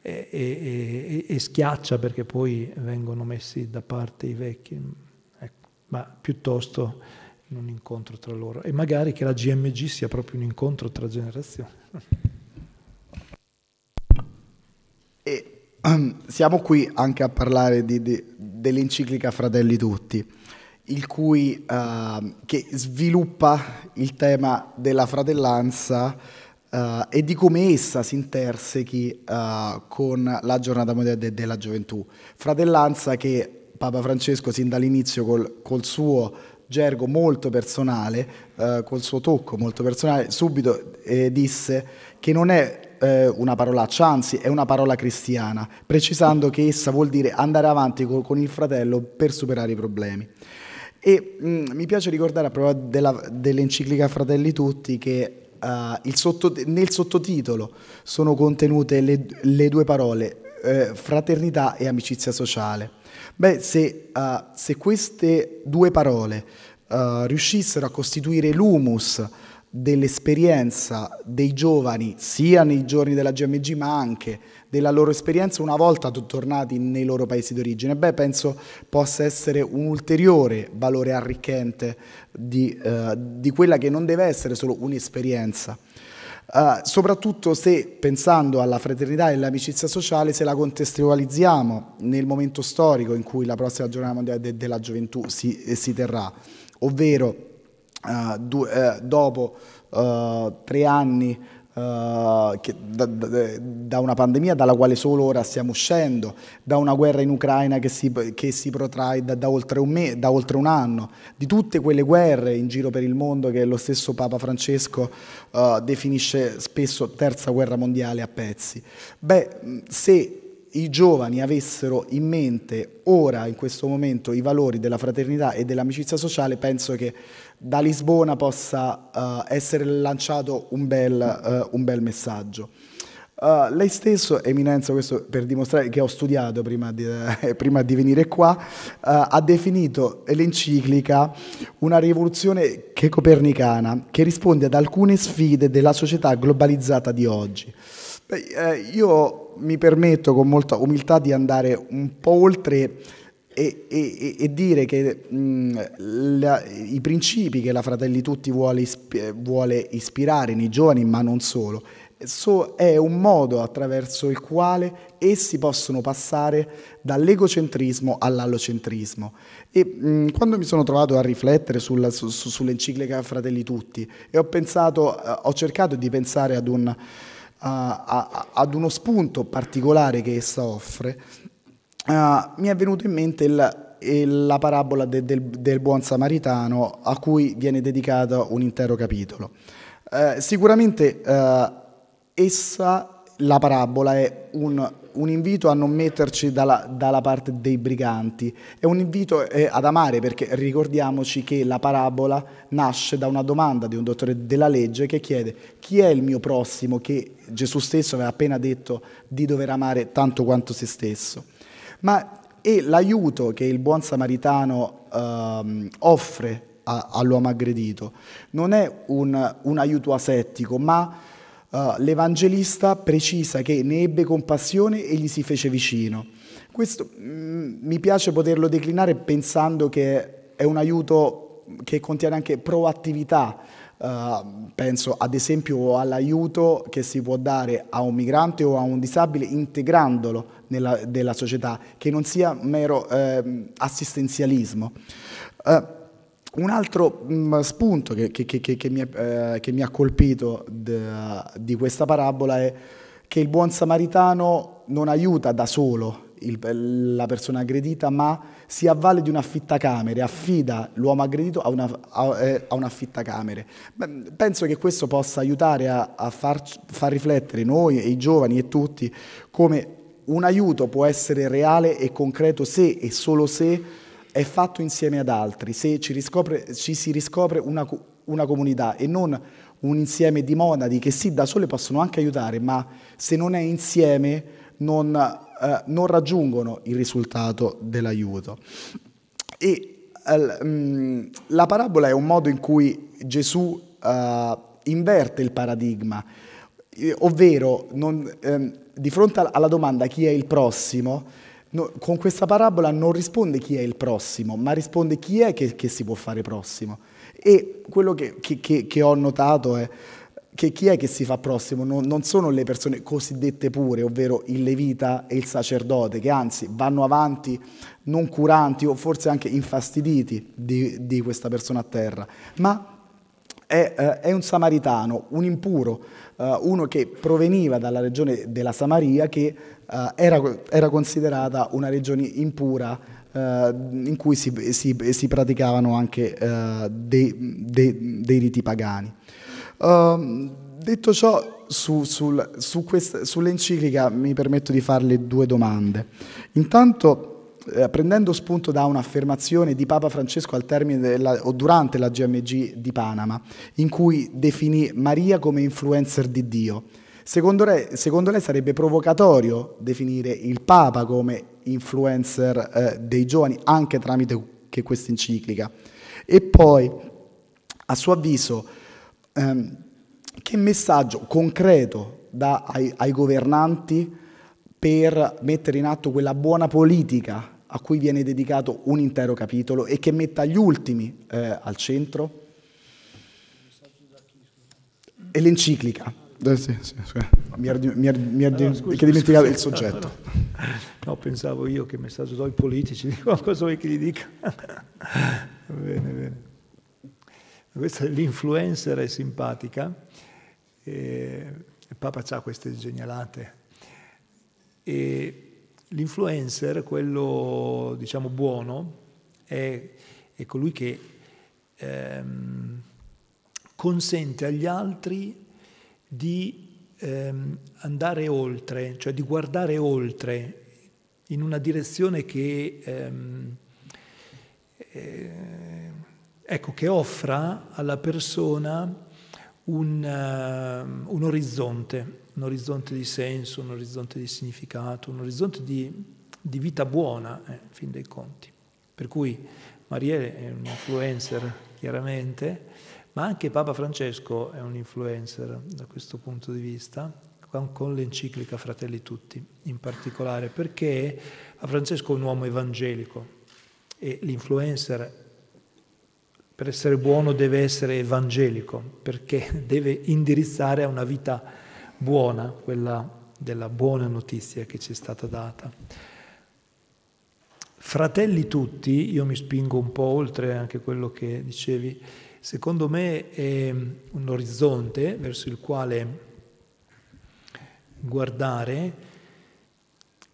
[SPEAKER 5] e, e, e schiaccia perché poi vengono messi da parte i vecchi, ecco, ma piuttosto in un incontro tra loro. E magari che la GMG sia proprio un incontro tra generazioni.
[SPEAKER 4] E, um, siamo qui anche a parlare di, di, dell'enciclica Fratelli Tutti cui, uh, che sviluppa il tema della fratellanza uh, e di come essa si intersechi uh, con la giornata mondiale de- della gioventù. Fratellanza che Papa Francesco sin dall'inizio col, col suo gergo molto personale, eh, col suo tocco molto personale, subito eh, disse che non è una parolaccia, anzi è una parola cristiana, precisando che essa vuol dire andare avanti con il fratello per superare i problemi. E mh, mm, mi piace ricordare a proposito dell'enciclica Fratelli Tutti che uh, eh, sottot- nel sottotitolo sono contenute le, le due parole eh, fraternità e amicizia sociale. Beh, se, uh, se queste due parole uh, riuscissero a costituire l'humus dell'esperienza dei giovani, sia nei giorni della GMG, ma anche della loro esperienza una volta tornati nei loro paesi d'origine, beh, penso possa essere un ulteriore valore arricchente di, eh, di quella che non deve essere solo un'esperienza. Eh, soprattutto se pensando alla fraternità e all'amicizia sociale, se la contestualizziamo nel momento storico in cui la prossima giornata mondiale de della gioventù si, eh, si terrà, ovvero eh, due, eh, dopo eh, tre anni che, da, da, da, una pandemia dalla quale solo ora stiamo uscendo, da una guerra in Ucraina che si, che si protrae da, da, oltre me, da, oltre un anno, di tutte quelle guerre in giro per il mondo che lo stesso Papa Francesco uh, definisce spesso terza guerra mondiale a pezzi. Beh, se i giovani avessero in mente ora, in questo momento, i valori della fraternità e dell'amicizia sociale, penso che da Lisbona possa uh, essere lanciato un bel, uh, un bel messaggio. Uh, lei stesso, Eminenza, questo per dimostrare che ho studiato prima di, eh, prima di venire qua, uh, ha definito l'enciclica una rivoluzione che copernicana, che risponde ad alcune sfide della società globalizzata di oggi. Beh, eh, io mi permetto con molta umiltà di andare un po' oltre e, e, e dire che mh, mm, la, i principi che la Fratelli Tutti vuole, isp- vuole ispirare nei giovani, ma non solo, So, è un modo attraverso il quale essi possono passare dall'egocentrismo all'allocentrismo. E mh, mm, quando mi sono trovato a riflettere sulla, su, su, sull'enciclica Fratelli Tutti e ho, pensato, uh, ho cercato di pensare ad, un, uh, a, a, ad uno spunto particolare che essa offre, eh, mi è venuto in mente il, il, la parabola de, del, del, buon samaritano a cui viene dedicato un intero capitolo. Uh, sicuramente eh, essa, la parabola, è un un invito a non metterci dalla, dalla, parte dei briganti, è un invito eh, ad amare perché ricordiamoci che la parabola nasce da una domanda di un dottore della legge che chiede chi è il mio prossimo che Gesù stesso aveva appena detto di dover amare tanto quanto se stesso ma è l'aiuto che il buon samaritano ehm, offre a, all'uomo aggredito. Non è un, un aiuto asettico, ma eh, l'Evangelista precisa che ne ebbe compassione e gli si fece vicino. Questo mh, mm, mi piace poterlo declinare pensando che è un aiuto che contiene anche proattività, Ehm, penso ad esempio all'aiuto che si può dare a un migrante o a un disabile integrandolo nella, nella società, che non sia mero ehm, eh, assistenzialismo. Uh, un altro mh, mm, spunto che, che, che, mi, eh, che, mi, ha colpito de, di questa parabola è che il buon samaritano non aiuta da solo il, la persona aggredita, ma si avvale di un affittacamere, affida l'uomo aggredito a, una, a, eh, a un affittacamere. Beh, penso che questo possa aiutare a, a far, far riflettere noi e i giovani e tutti come un aiuto può essere reale e concreto se e solo se è fatto insieme ad altri, se ci, riscopre, ci si riscopre una, una, comunità e non un insieme di monadi che sì da sole possono anche aiutare, ma se non è insieme non, eh, non raggiungono il risultato dell'aiuto. E eh, la parabola è un modo in cui Gesù eh, inverte il paradigma, eh, ovvero non, ehm, di fronte alla domanda chi è il prossimo, No, con questa parabola non risponde chi è il prossimo, ma risponde chi è che, che si può fare prossimo. E quello che, che, che ho notato è che chi è che si fa prossimo? Non, non, sono le persone cosiddette pure, ovvero il levita e il sacerdote, che anzi vanno avanti non curanti o forse anche infastiditi di, di questa persona a terra, ma è, eh, è un samaritano, un impuro, eh, uno che proveniva dalla regione della Samaria che eh, era, era, considerata una regione impura eh, in cui si, si, si praticavano anche eh, dei, dei, dei riti pagani. Uh, detto ciò, su, sul, su quest, sull'enciclica mi permetto di farle due domande. Intanto eh, prendendo spunto da un'affermazione di Papa Francesco al termine della, o durante la GMG di Panama, in cui definì Maria come influencer di Dio. Secondo lei, secondo lei sarebbe provocatorio definire il Papa come influencer eh, dei giovani anche tramite questa enciclica? E poi, a suo avviso, ehm, che messaggio concreto dà ai, ai governanti per mettere in atto quella buona politica a cui viene dedicato un intero capitolo e che metta gli ultimi eh, al centro? E l'enciclica. Eh, sì, sì, sì. Mi ha mi mi allora, ah, dimenticato scusa, il soggetto. No, pensavo
[SPEAKER 5] io che messaggio do ai politici, qualcosa vuoi che gli dica? bene, bene. Questa l'influencer è simpatica, il eh, Papa ha queste genialate. E l'influencer, quello diciamo buono, è, è colui che ehm, consente agli altri di ehm, andare oltre, cioè di guardare oltre in una direzione che ehm, eh, ecco, che offra alla persona un, uh, un, orizzonte, un orizzonte di senso, un orizzonte di significato, un orizzonte di, di vita buona, eh, in fin dei conti. Per cui Marielle è un influencer, chiaramente, ma anche Papa Francesco è un influencer da questo punto di vista, con l'enciclica Fratelli Tutti in particolare, perché a Francesco è un uomo evangelico e l'influencer per essere buono deve essere evangelico, perché deve indirizzare a una vita buona, quella della buona notizia che ci è stata data. Fratelli tutti, io mi spingo un po' oltre anche quello che dicevi, secondo me è un orizzonte verso il quale guardare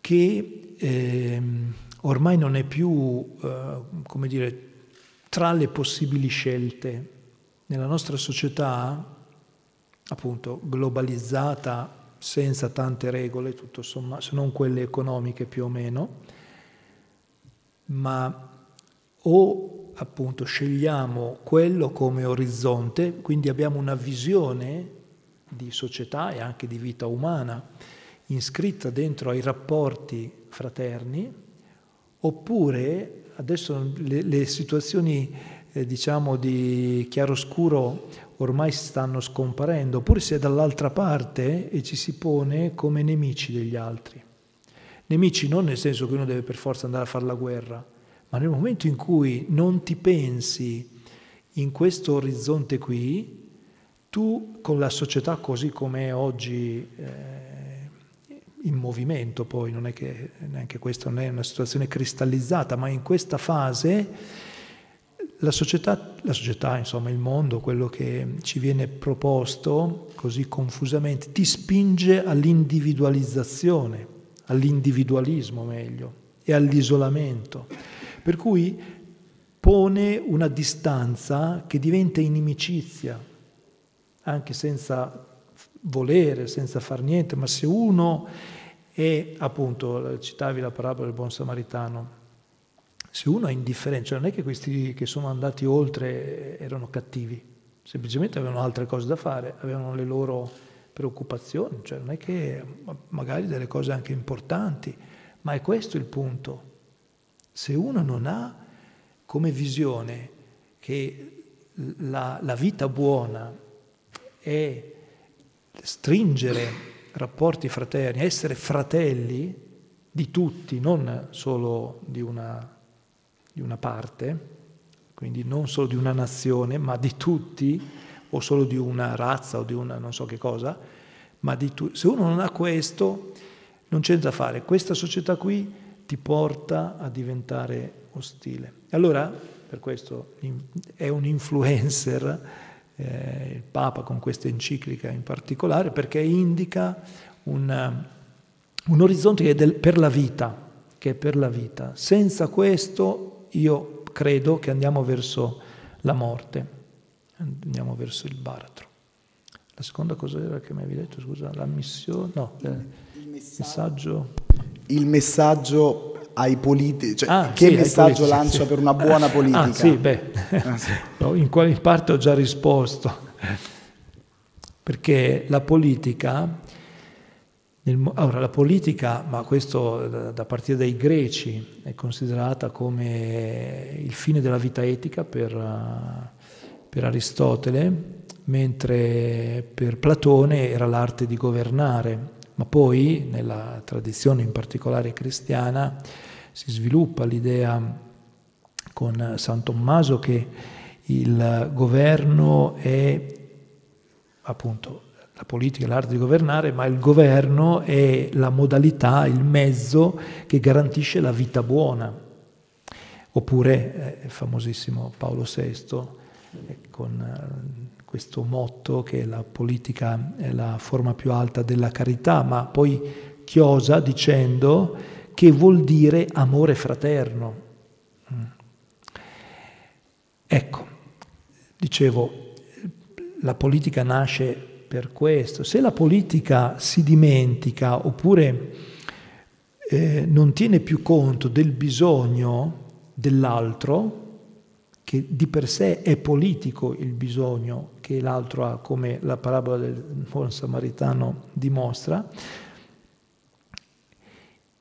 [SPEAKER 5] che eh, ormai non è più, eh, come dire, tra le possibili scelte. Nella nostra società, appunto, globalizzata, senza tante regole, tutto sommato, se non quelle economiche più o meno, ma o appunto scegliamo quello come orizzonte, quindi abbiamo una visione di società e anche di vita umana iscritta dentro ai rapporti fraterni, oppure adesso le, le situazioni eh, diciamo di chiaroscuro ormai stanno scomparendo, oppure si è dall'altra parte e ci si pone come nemici degli altri. Nemici non nel senso che uno deve per forza andare a fare la guerra, ma nel momento in cui non ti pensi in questo orizzonte qui, tu con la società così come è oggi... Eh, in movimento poi, non è che neanche questa non è una situazione cristallizzata, ma in questa fase la società, la società, insomma il mondo, quello che ci viene proposto così confusamente, ti spinge all'individualizzazione, all'individualismo meglio, e all'isolamento. Per cui pone una distanza che diventa inimicizia, anche senza volere, senza far niente, ma se uno è, appunto, citavi la parabola del buon samaritano, se uno è indifferente, cioè non è che questi che sono andati oltre erano cattivi, semplicemente avevano altre cose da fare, avevano le loro preoccupazioni, cioè non è che magari delle cose anche importanti, ma è questo il punto. Se uno non ha come visione che la, la vita buona è stringere rapporti fraterni, essere fratelli di tutti, non solo di una, di una parte, quindi non solo di una nazione, ma di tutti, o solo di una razza o di una non so che cosa, ma di tu- se uno non ha questo, non c'è da fare. Questa società qui ti porta a diventare ostile. Allora, per questo è un influencer eh, il Papa con questa enciclica in particolare, perché indica un, eh, un orizzonte che è del, per la vita, che è per la vita. Senza questo io credo che andiamo verso la morte, andiamo verso il baratro. La seconda cosa era che mi avevi detto,
[SPEAKER 4] scusa, la missione, no, il, eh, il messaggio. Il messaggio ai politici, cioè, ah, che sì, messaggio politici, lancia sì. per una buona ah, politica? Ah, sì, beh, ah, sì.
[SPEAKER 5] in, in parte ho già risposto, perché la politica, nel, allora la politica, ma questo da, da partire dai greci, è considerata come il fine della vita etica per, per Aristotele, mentre per Platone era l'arte di governare ma poi, nella tradizione in particolare cristiana, si sviluppa l'idea con San Tommaso che il governo è appunto la politica è l'arte di governare, ma il governo è la modalità, il mezzo che garantisce la vita buona. Oppure eh, il famosissimo Paolo VI eh, con eh, questo motto che la politica è la forma più alta della carità, ma poi chiosa dicendo che vuol dire amore fraterno. Mm. Ecco, dicevo, la politica nasce per questo. Se la politica si dimentica oppure eh, non tiene più conto del bisogno dell'altro, che di per sé è politico il bisogno che l'altro ha, come la parabola del buon samaritano dimostra,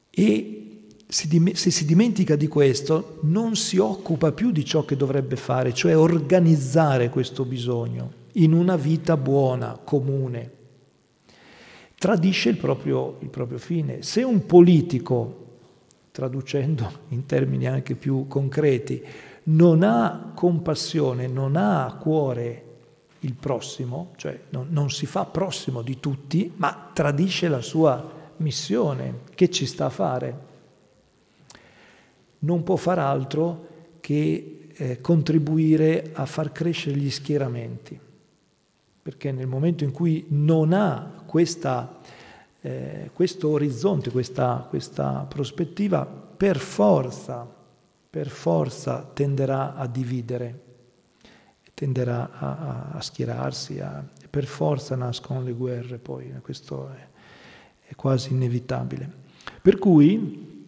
[SPEAKER 5] e se si dimentica di questo non si occupa più di ciò che dovrebbe fare, cioè organizzare questo bisogno in una vita buona, comune. Tradisce il proprio, il proprio fine. Se un politico, traducendo in termini anche più concreti, non ha compassione, non ha a cuore il prossimo, cioè non, non si fa prossimo di tutti, ma tradisce la sua missione che ci sta a fare. Non può far altro che eh, contribuire a far crescere gli schieramenti, perché nel momento in cui non ha questa, eh, questo orizzonte, questa, questa prospettiva, per forza per forza tenderà a dividere, tenderà a, a schierarsi, a, per forza nascono le guerre poi, questo è, è quasi inevitabile. Per cui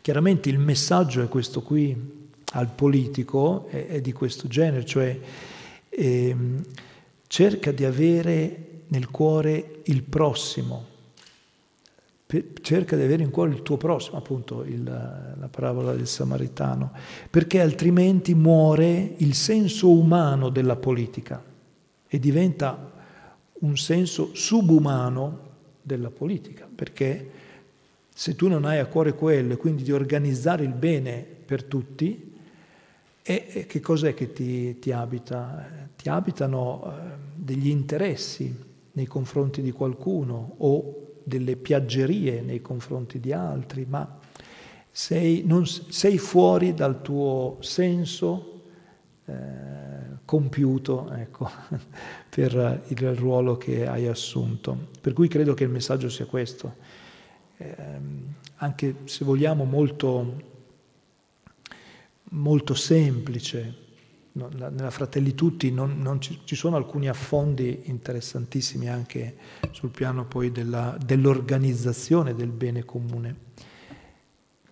[SPEAKER 5] chiaramente il messaggio è questo qui al politico, è, è di questo genere, cioè eh, cerca di avere nel cuore il prossimo cerca di avere in cuore il tuo prossimo, appunto il, la parabola del samaritano, perché altrimenti muore il senso umano della politica e diventa un senso subumano della politica, perché se tu non hai a cuore quello e quindi di organizzare il bene per tutti, e che cos'è che ti, ti abita? Ti abitano eh, degli interessi nei confronti di qualcuno o delle piaggerie nei confronti di altri, ma sei, non, sei fuori dal tuo senso eh, compiuto ecco, per il ruolo che hai assunto. Per cui credo che il messaggio sia questo, eh, anche se vogliamo molto, molto semplice nella Fratelli Tutti non, non ci, ci, sono alcuni affondi interessantissimi anche sul piano poi dell'organizzazione del bene comune.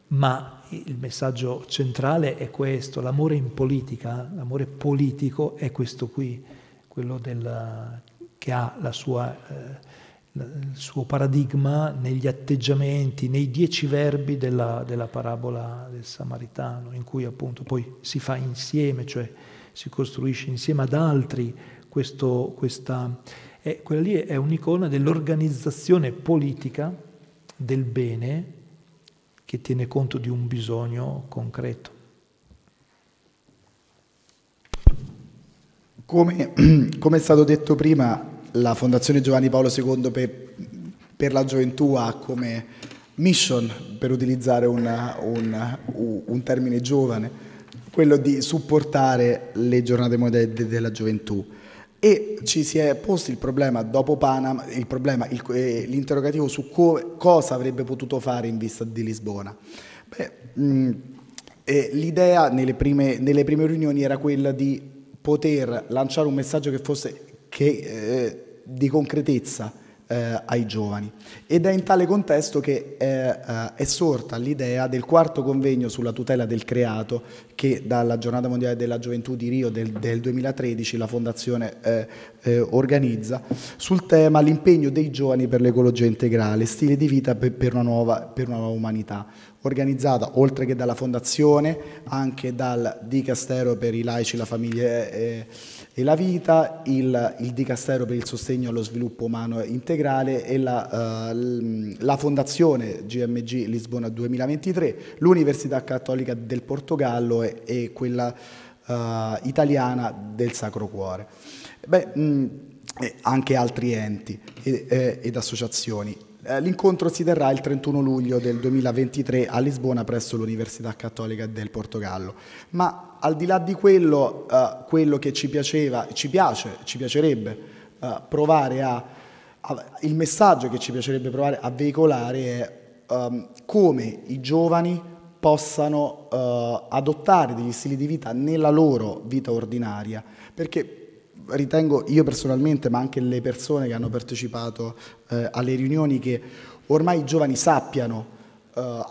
[SPEAKER 5] Ma il messaggio centrale è questo, l'amore in politica, l'amore politico è questo qui, quello della, che ha sua, eh, il suo paradigma negli atteggiamenti, nei dieci verbi della, della parabola del Samaritano, in cui appunto poi si fa insieme, cioè si costruisce insieme ad altri questo, questa... Eh, quella lì è un'icona dell'organizzazione politica del bene che tiene conto di un bisogno concreto.
[SPEAKER 4] Come, come è stato detto prima, la Fondazione Giovanni Paolo II per, per la gioventù ha come mission, per utilizzare una, un, un termine giovane, quello di supportare le giornate moderne della gioventù. E ci si è posto il problema dopo Panama, il problema, il, eh, l'interrogativo su co- cosa avrebbe potuto fare in vista di Lisbona. Beh, mh, mm, eh, l'idea nelle prime, nelle prime, riunioni era quella di poter lanciare un messaggio che fosse che, eh, di concretezza, eh, ai giovani. Ed è in tale contesto che è, eh, è, sorta l'idea del quarto convegno sulla tutela del creato che dalla Giornata Mondiale della Gioventù di Rio del, del 2013 la Fondazione eh, eh, organizza sul tema l'impegno dei giovani per l'ecologia integrale, stile di vita per, per, una, nuova, per una nuova umanità organizzata oltre che dalla Fondazione anche dal Dicastero per i laici, la famiglia e, eh, e la vita, il, il Dicastero per il sostegno allo sviluppo umano integrale e la, eh, la Fondazione GMG Lisbona 2023, l'Università Cattolica del Portogallo e, e quella eh, italiana del Sacro Cuore. Beh, mh, mm, anche altri enti ed, ed associazioni. Eh, l'incontro si terrà il 31 luglio del 2023 a Lisbona presso l'Università Cattolica del Portogallo. Ma al di là di quello, eh, quello che ci piaceva, ci piace, ci piacerebbe eh, provare a, a, il messaggio che ci piacerebbe provare a veicolare è um, come i giovani possano uh, adottare degli stili di vita nella loro vita ordinaria, perché ritengo io personalmente, ma anche le persone che hanno partecipato eh, alle riunioni, che ormai i giovani sappiano, eh,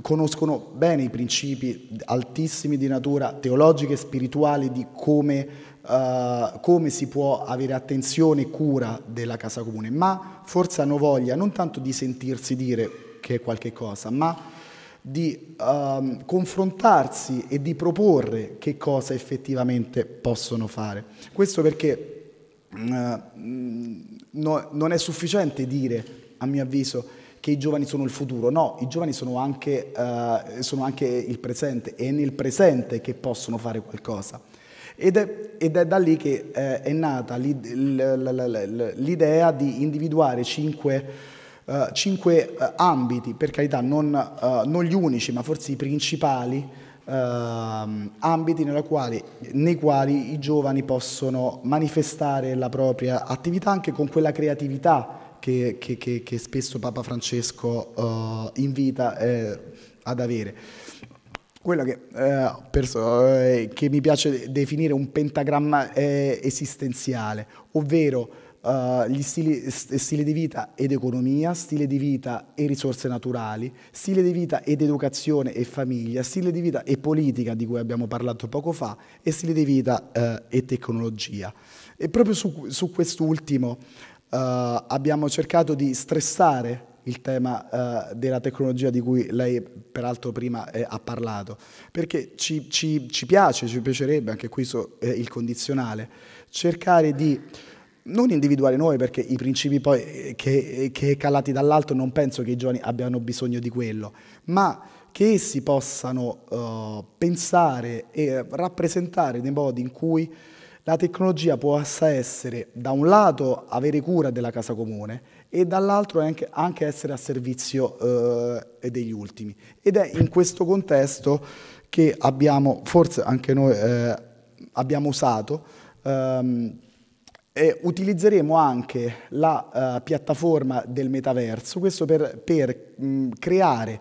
[SPEAKER 4] conoscono bene i principi altissimi di natura teologica e spirituale di come, eh, come si può avere attenzione e cura della casa comune, ma forse hanno voglia non tanto di sentirsi dire che è qualche cosa, ma di um, confrontarsi e di proporre che cosa effettivamente possono fare. Questo perché uh, no, non è sufficiente dire, a mio avviso, che i giovani sono il futuro, no, i giovani sono anche, uh, sono anche il presente, è nel presente che possono fare qualcosa. Ed è, ed è, da lì che eh, è nata l'idea di individuare cinque eh, cinque eh, ambiti, per carità non, eh, non, gli unici, ma forse i principali ehm, ambiti quali, nei quali i giovani possono manifestare la propria attività anche con quella creatività che, che, che, che spesso Papa Francesco eh, invita ad avere quello che, eh, perso, eh, che, mi piace definire un pentagramma eh, esistenziale, ovvero eh, gli stili, stile di vita ed economia, stile di vita e risorse naturali, stile di vita ed educazione e famiglia, stile di vita e politica di cui abbiamo parlato poco fa e stile di vita uh, e tecnologia. E proprio su, su quest'ultimo uh, abbiamo cercato di stressare il tema eh, della tecnologia di cui lei peraltro prima eh, ha parlato, perché ci, ci, ci, piace, ci piacerebbe, anche qui so, eh, il condizionale, cercare di non individuare noi perché i principi poi eh, che, eh, che calati dall'alto non penso che i giovani abbiano bisogno di quello, ma che essi possano uh, pensare e rappresentare dei modi in cui la tecnologia possa essere da un lato avere cura della casa comune e dall'altro anche, anche, essere a servizio eh, degli ultimi. Ed è in questo contesto che abbiamo, forse anche noi eh, abbiamo usato, ehm, eh, utilizzeremo anche la uh, piattaforma del metaverso, questo per, per mh, mm, creare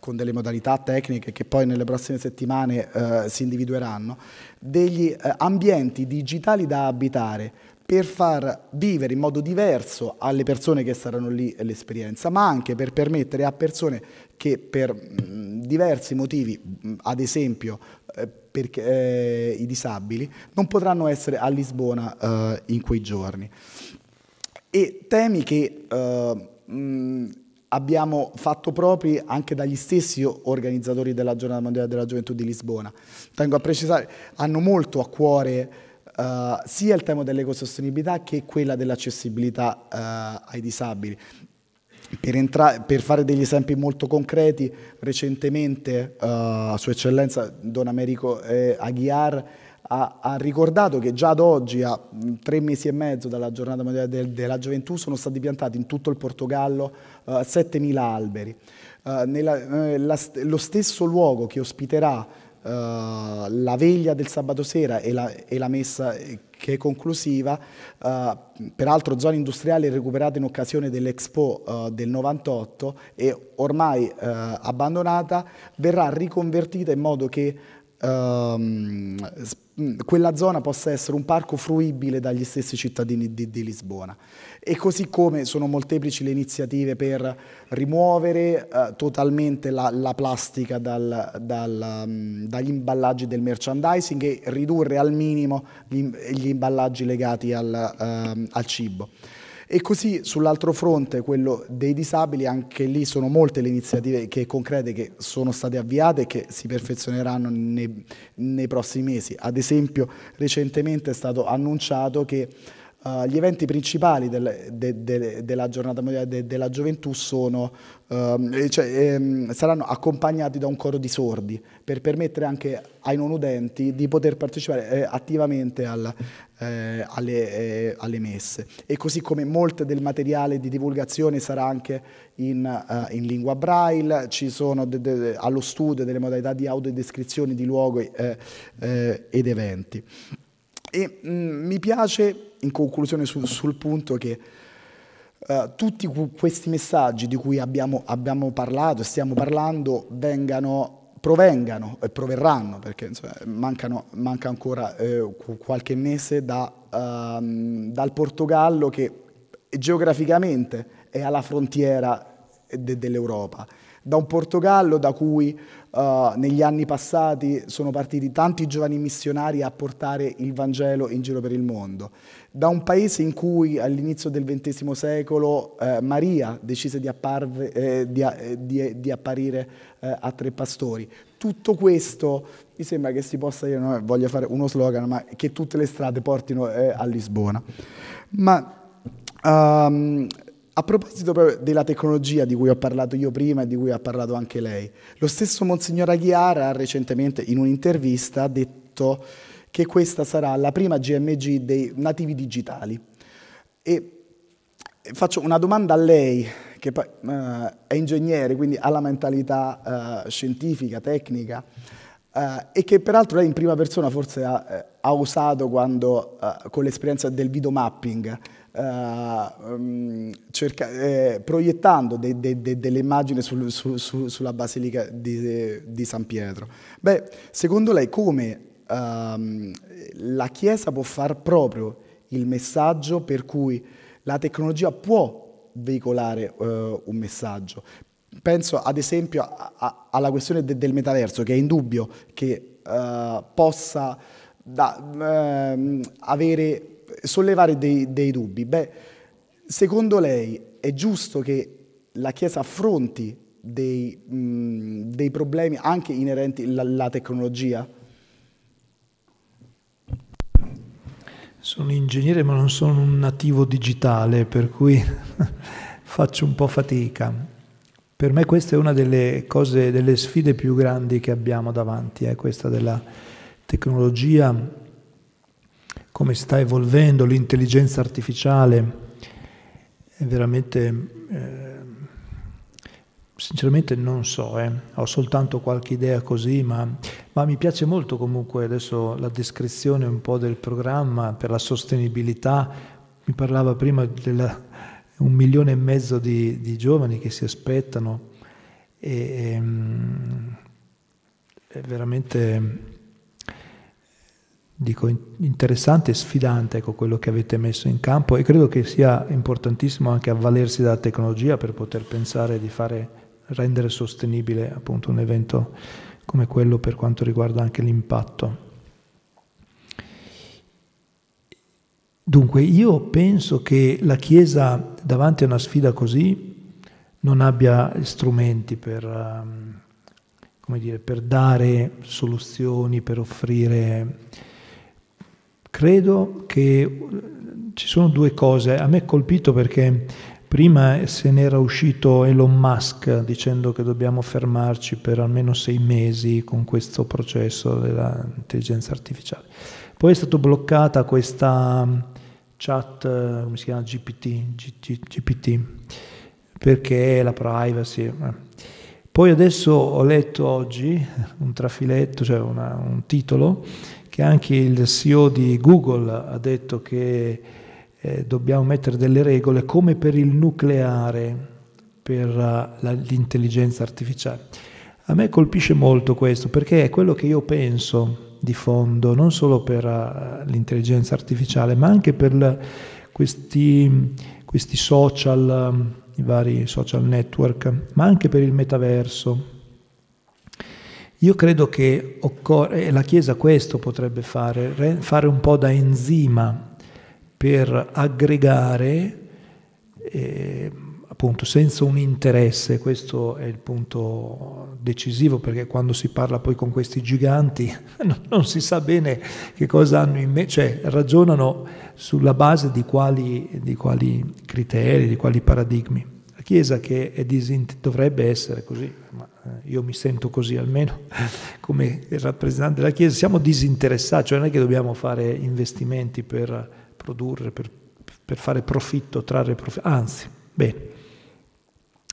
[SPEAKER 4] con delle modalità tecniche che poi nelle prossime settimane eh, si individueranno, degli eh, ambienti digitali da abitare per far vivere in modo diverso alle persone che saranno lì l'esperienza, ma anche per permettere a persone che per mh, mm, diversi motivi, mh, mm, ad esempio eh, perché, eh, i disabili non potranno essere a Lisbona eh, in quei giorni. E temi che eh, mh, abbiamo fatto propri anche dagli stessi organizzatori della Giornata Mondiale della Gioventù di Lisbona. Tengo a precisare, hanno molto a cuore Uh, sia il tema dell'ecosostenibilità che quella dell'accessibilità uh, ai disabili. Per, entra- per, fare degli esempi molto concreti, recentemente uh, Sua Eccellenza Don Americo eh, Aguiar ha, ha, ricordato che già ad oggi, a mm, tre mesi e mezzo dalla giornata mondiale del, della gioventù, sono stati piantati in tutto il Portogallo uh, eh, 7.000 alberi. Uh, nella, la, lo stesso luogo che ospiterà la veglia del sabato sera e la, e la messa che è conclusiva, eh, peraltro zone industriali recuperate in occasione dell'Expo eh, del 98 e ormai eh, abbandonata, verrà riconvertita in modo che ehm, quella zona possa essere un parco fruibile dagli stessi cittadini di, di Lisbona. E così come sono molteplici le iniziative per rimuovere eh, totalmente la, la plastica dal, dal, um, dagli imballaggi del merchandising e ridurre al minimo gli, gli imballaggi legati al, uh, al cibo. E così sull'altro fronte, quello dei disabili, anche lì sono molte le iniziative che, concrete che sono state avviate e che si perfezioneranno nei, nei prossimi mesi. Ad esempio recentemente è stato annunciato che Uh, gli eventi principali del, de, de, della giornata mondiale della gioventù sono, um, cioè, um, saranno accompagnati da un coro di sordi per permettere anche ai non udenti di poter partecipare eh, attivamente al, eh, alle, eh, alle, messe. E così come molto del materiale di divulgazione sarà anche in, uh, in lingua braille, ci sono de, allo studio delle modalità di autodescrizione di luoghi eh, eh, ed eventi. E mh, mm, mi piace, in conclusione su, sul punto, che uh, tutti questi messaggi di cui abbiamo, abbiamo parlato e stiamo parlando vengano provengano e proverranno, perché insomma, mancano, manca ancora eh, qualche mese da, uh, dal Portogallo che geograficamente è alla frontiera de dell'Europa da un Portogallo da cui uh, negli anni passati sono partiti tanti giovani missionari a portare il Vangelo in giro per il mondo, da un paese in cui all'inizio del XX secolo eh, Maria decise di, apparve, eh, di, eh, di, eh, di apparire eh, a tre pastori. Tutto questo mi sembra che si possa dire, no, voglio fare uno slogan, ma che tutte le strade portino a Lisbona. Ma um, a proposito della tecnologia di cui ho parlato io prima e di cui ha parlato anche lei, lo stesso Monsignor Aguiar ha recentemente in un'intervista detto che questa sarà la prima GMG dei nativi digitali. E faccio una domanda a lei, che poi, eh, è ingegnere, quindi ha la mentalità eh, scientifica, tecnica, eh, e che peraltro lei in prima persona forse ha, eh, ha usato quando, eh, con l'esperienza del video mapping. Uh, cerca, eh, proiettando de, de, de, delle immagini sul, su, su, sulla Basilica di, di, San Pietro. Beh, secondo lei come uh, la Chiesa può far proprio il messaggio per cui la tecnologia può veicolare uh, un messaggio? Penso ad esempio a, a, alla questione del metaverso, che è indubbio che eh, possa da, ehm, avere sollevare dei, dei dubbi. Beh, secondo lei è giusto che la Chiesa affronti dei, mh, dei problemi anche inerenti alla tecnologia?
[SPEAKER 5] Sono ingegnere ma non sono un nativo digitale, per cui faccio un po' fatica. Per me questa è una delle cose, delle sfide più grandi che abbiamo davanti, eh, questa della tecnologia come sta evolvendo l'intelligenza artificiale è veramente... Eh, sinceramente non so, eh. ho soltanto qualche idea così, ma, ma, mi piace molto comunque adesso la descrizione un po' del programma per la sostenibilità. Mi parlava prima di un milione e mezzo di, di, giovani che si aspettano e, e ehm, è veramente dico, interessante e sfidante ecco, quello che avete messo in campo e credo che sia importantissimo anche avvalersi della tecnologia per poter pensare di fare, rendere sostenibile appunto un evento come quello per quanto riguarda anche l'impatto. Dunque io penso che la Chiesa davanti a una sfida così non abbia strumenti per... Ehm, come dire, per dare soluzioni, per offrire Credo che eh, ci sono due cose, a me è colpito perché prima se n'era uscito Elon Musk dicendo che dobbiamo fermarci per almeno sei mesi con questo processo dell'intelligenza artificiale. Poi è stata bloccata questa mm, chat, eh, come si chiama? GPT, GPT perché la privacy. Eh. Poi adesso ho letto oggi un trafiletto, cioè una, un titolo che anche il CEO di Google ha detto che eh, dobbiamo mettere delle regole come per il nucleare, per uh, l'intelligenza artificiale. A me colpisce molto questo perché è quello che io penso di fondo, non solo per uh, l'intelligenza artificiale, ma anche per la, questi, questi social, um, i vari social network, ma anche per il metaverso, io credo che occorre, la Chiesa questo potrebbe fare, fare un po' da enzima per aggregare, eh, appunto senza un interesse, questo è il punto decisivo perché quando si parla poi con questi giganti non si sa bene che cosa hanno in mente, cioè ragionano sulla base di quali, di quali criteri, di quali paradigmi. Chiesa che disint- dovrebbe essere così, ma eh, io mi sento così almeno come rappresentante della Chiesa, siamo disinteressati, cioè non è che dobbiamo fare investimenti per produrre, per, per fare profitto, trarre profitto, anzi, bene,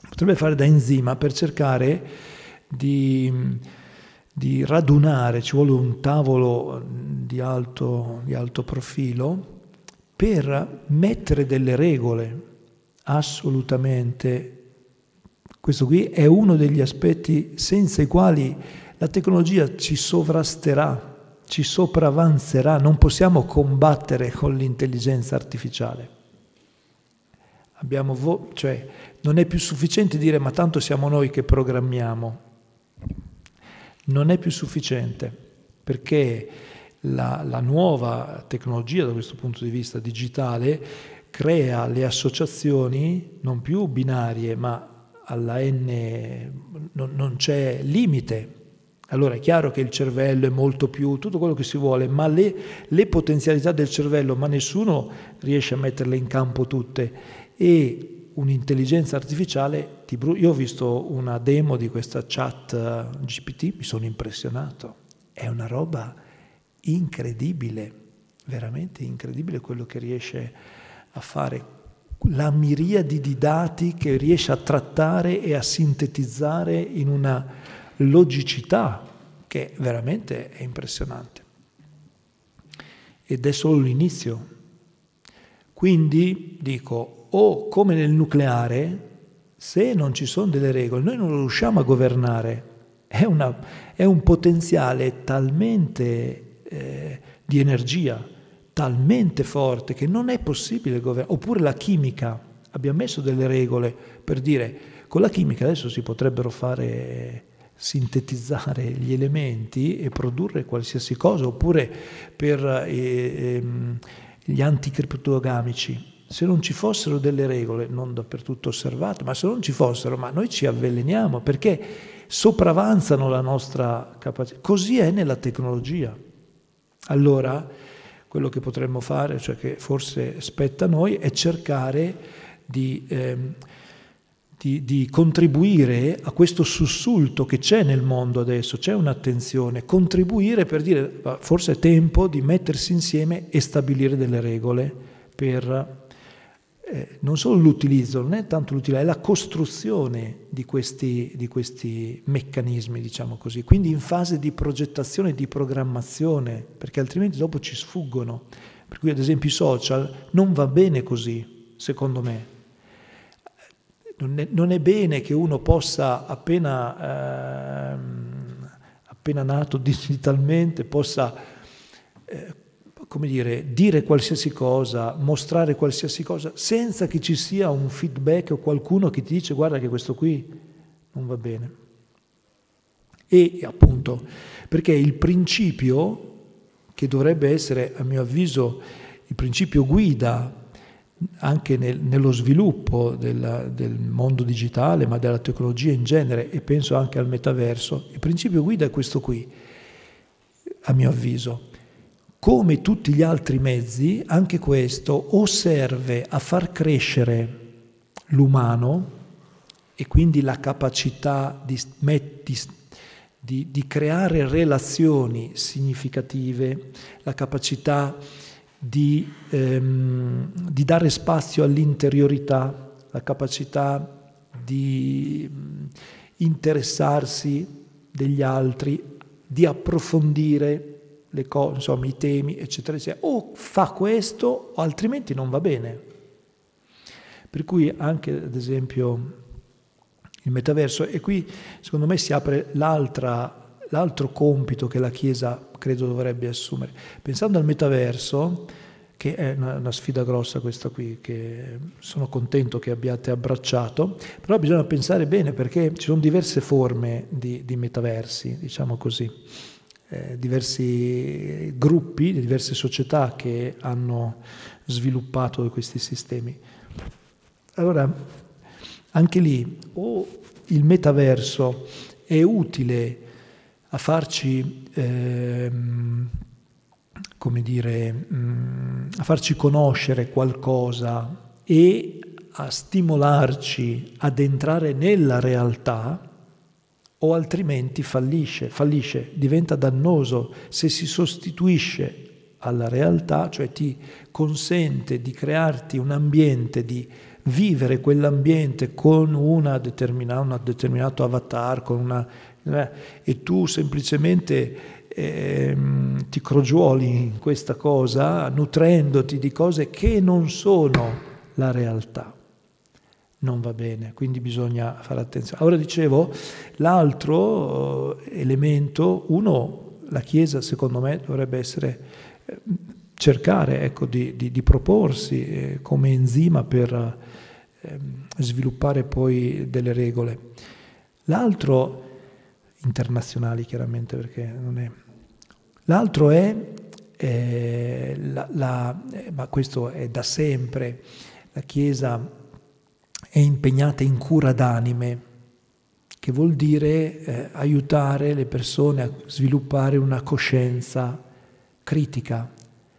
[SPEAKER 5] potrebbe fare da enzima per cercare di, di radunare, ci vuole un tavolo mm, di alto, di alto profilo per mettere delle regole assolutamente. Questo qui è uno degli aspetti senza i quali la tecnologia ci sovrasterà, ci sopravanzerà, non possiamo combattere con l'intelligenza artificiale. Vo- cioè, non è più sufficiente dire ma tanto siamo noi che programmiamo. Non è più sufficiente perché la, la nuova tecnologia da questo punto di vista digitale crea le associazioni non più binarie, ma alla N non, non c'è limite. Allora è chiaro che il cervello è molto più tutto quello che si vuole, ma le, le potenzialità del cervello, ma nessuno riesce a metterle in campo tutte. E un'intelligenza artificiale ti bru- Io ho visto una demo di questa chat eh, GPT, mi sono impressionato. È una roba incredibile, veramente incredibile quello che riesce a a fare la miriade di dati che riesce a trattare e a sintetizzare in una logicità che veramente è impressionante. Ed è solo l'inizio. Quindi dico, o oh, come nel nucleare, se non ci sono delle regole, noi non riusciamo a governare. È, una, è un potenziale talmente eh, di energia, talmente forte che non è possibile governare. Oppure la chimica, abbiamo messo delle regole per dire con la chimica adesso si potrebbero fare sintetizzare gli elementi e produrre qualsiasi cosa, oppure per eh, eh, gli anticriptogamici. Se non ci fossero delle regole, non dappertutto osservate, ma se non ci fossero, ma noi ci avveleniamo perché sopravanzano la nostra capacità. Così è nella tecnologia. Allora, quello che potremmo fare, cioè che forse spetta a noi, è cercare di, ehm, di, di contribuire a questo sussulto che c'è nel mondo adesso, c'è un'attenzione, contribuire per dire forse è tempo di mettersi insieme e stabilire delle regole per eh, non solo l'utilizzo, non è tanto l'utilizzo, è la costruzione di questi, di questi meccanismi, diciamo così, quindi in fase di progettazione di programmazione, perché altrimenti dopo ci sfuggono. Per cui ad esempio i social non va bene così, secondo me. Non è, non è bene che uno possa appena, ehm, appena nato digitalmente, possa eh, come dire, dire qualsiasi cosa, mostrare qualsiasi cosa, senza che ci sia un feedback o qualcuno che ti dice guarda che questo qui non va bene. E appunto, perché il principio che dovrebbe essere, a mio avviso, il principio guida anche nel, nello sviluppo della, del mondo digitale, ma della tecnologia in genere, e penso anche al metaverso, il principio guida è questo qui, a mio avviso come tutti gli altri mezzi, anche questo o serve a far crescere l'umano e quindi la capacità di, di, di, creare relazioni significative, la capacità di, ehm, di dare spazio all'interiorità, la capacità di mm, interessarsi degli altri, di approfondire le cose, insomma, i temi, eccetera, eccetera. O fa questo, o altrimenti non va bene. Per cui anche, ad esempio, il metaverso, e qui secondo me si apre l'altro compito che la Chiesa credo dovrebbe assumere. Pensando al metaverso, che è una, una sfida grossa questa qui, che sono contento che abbiate abbracciato, però bisogna pensare bene perché ci sono diverse forme di, di metaversi, diciamo così. Eh, diversi gruppi, diverse società che hanno sviluppato questi sistemi. Allora, anche lì o il metaverso è utile a farci, eh, come dire, mh, mm, a farci conoscere qualcosa e a stimolarci ad entrare nella realtà, o altrimenti fallisce, fallisce, diventa dannoso se si sostituisce alla realtà, cioè ti consente di crearti un ambiente, di vivere quell'ambiente con una determina, un determinato avatar, una, eh, e tu semplicemente eh, ti crogioli in questa cosa, nutrendoti di cose che non sono la realtà non va bene, quindi bisogna fare attenzione. Ora dicevo, l'altro eh, elemento, uno, la Chiesa secondo me dovrebbe essere, eh, cercare ecco, di, di, di, proporsi eh, come enzima per ehm, sviluppare poi delle regole. L'altro, internazionali chiaramente perché non è... L'altro è, eh, la, la, ma questo è da sempre, la Chiesa è impegnata in cura d'anime, che vuol dire eh, aiutare le persone a sviluppare una coscienza critica,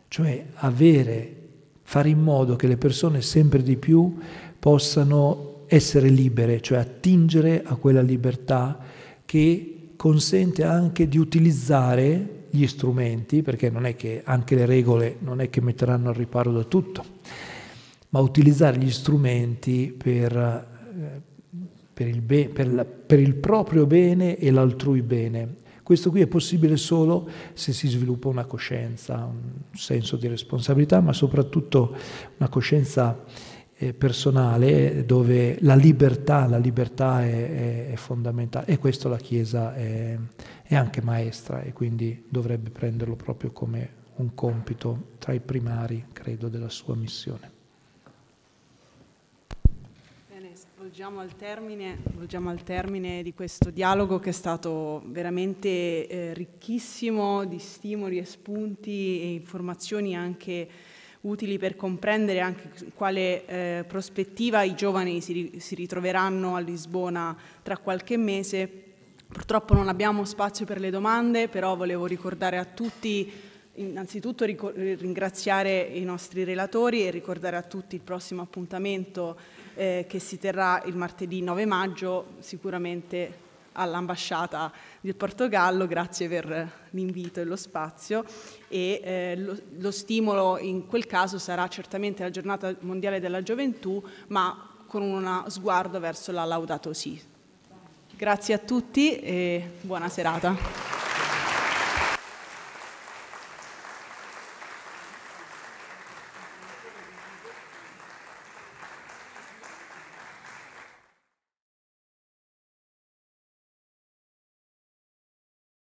[SPEAKER 5] cioè avere, fare in modo che le persone sempre di più possano essere libere, cioè attingere a quella libertà che consente anche di utilizzare gli strumenti, perché non è che anche le regole non è che metteranno al riparo da tutto ma utilizzare gli strumenti per, eh, per, il, be, per, la, per il proprio bene e l'altrui bene. Questo qui è possibile solo se si sviluppa una coscienza, un senso di responsabilità, ma soprattutto una coscienza eh, personale dove la libertà, la libertà è, è, è fondamentale e questo la Chiesa è, è, anche maestra e quindi dovrebbe prenderlo proprio come un compito tra i primari, credo, della sua missione.
[SPEAKER 3] Volgiamo al, termine, volgiamo al termine, di questo dialogo che è stato veramente eh, ricchissimo di stimoli e spunti e informazioni anche utili per comprendere anche quale eh, prospettiva i giovani si, si ritroveranno a Lisbona tra qualche mese. Purtroppo non abbiamo spazio per le domande, però volevo ricordare a tutti Innanzitutto ringraziare i nostri relatori e ricordare a tutti il prossimo appuntamento eh, che si terrà il martedì 9 maggio sicuramente all'ambasciata del Portogallo, grazie per l'invito e lo spazio e eh, lo, lo stimolo in quel caso sarà certamente la giornata mondiale della gioventù, ma con uno sguardo verso la Laudato Si. Grazie a tutti e buona serata.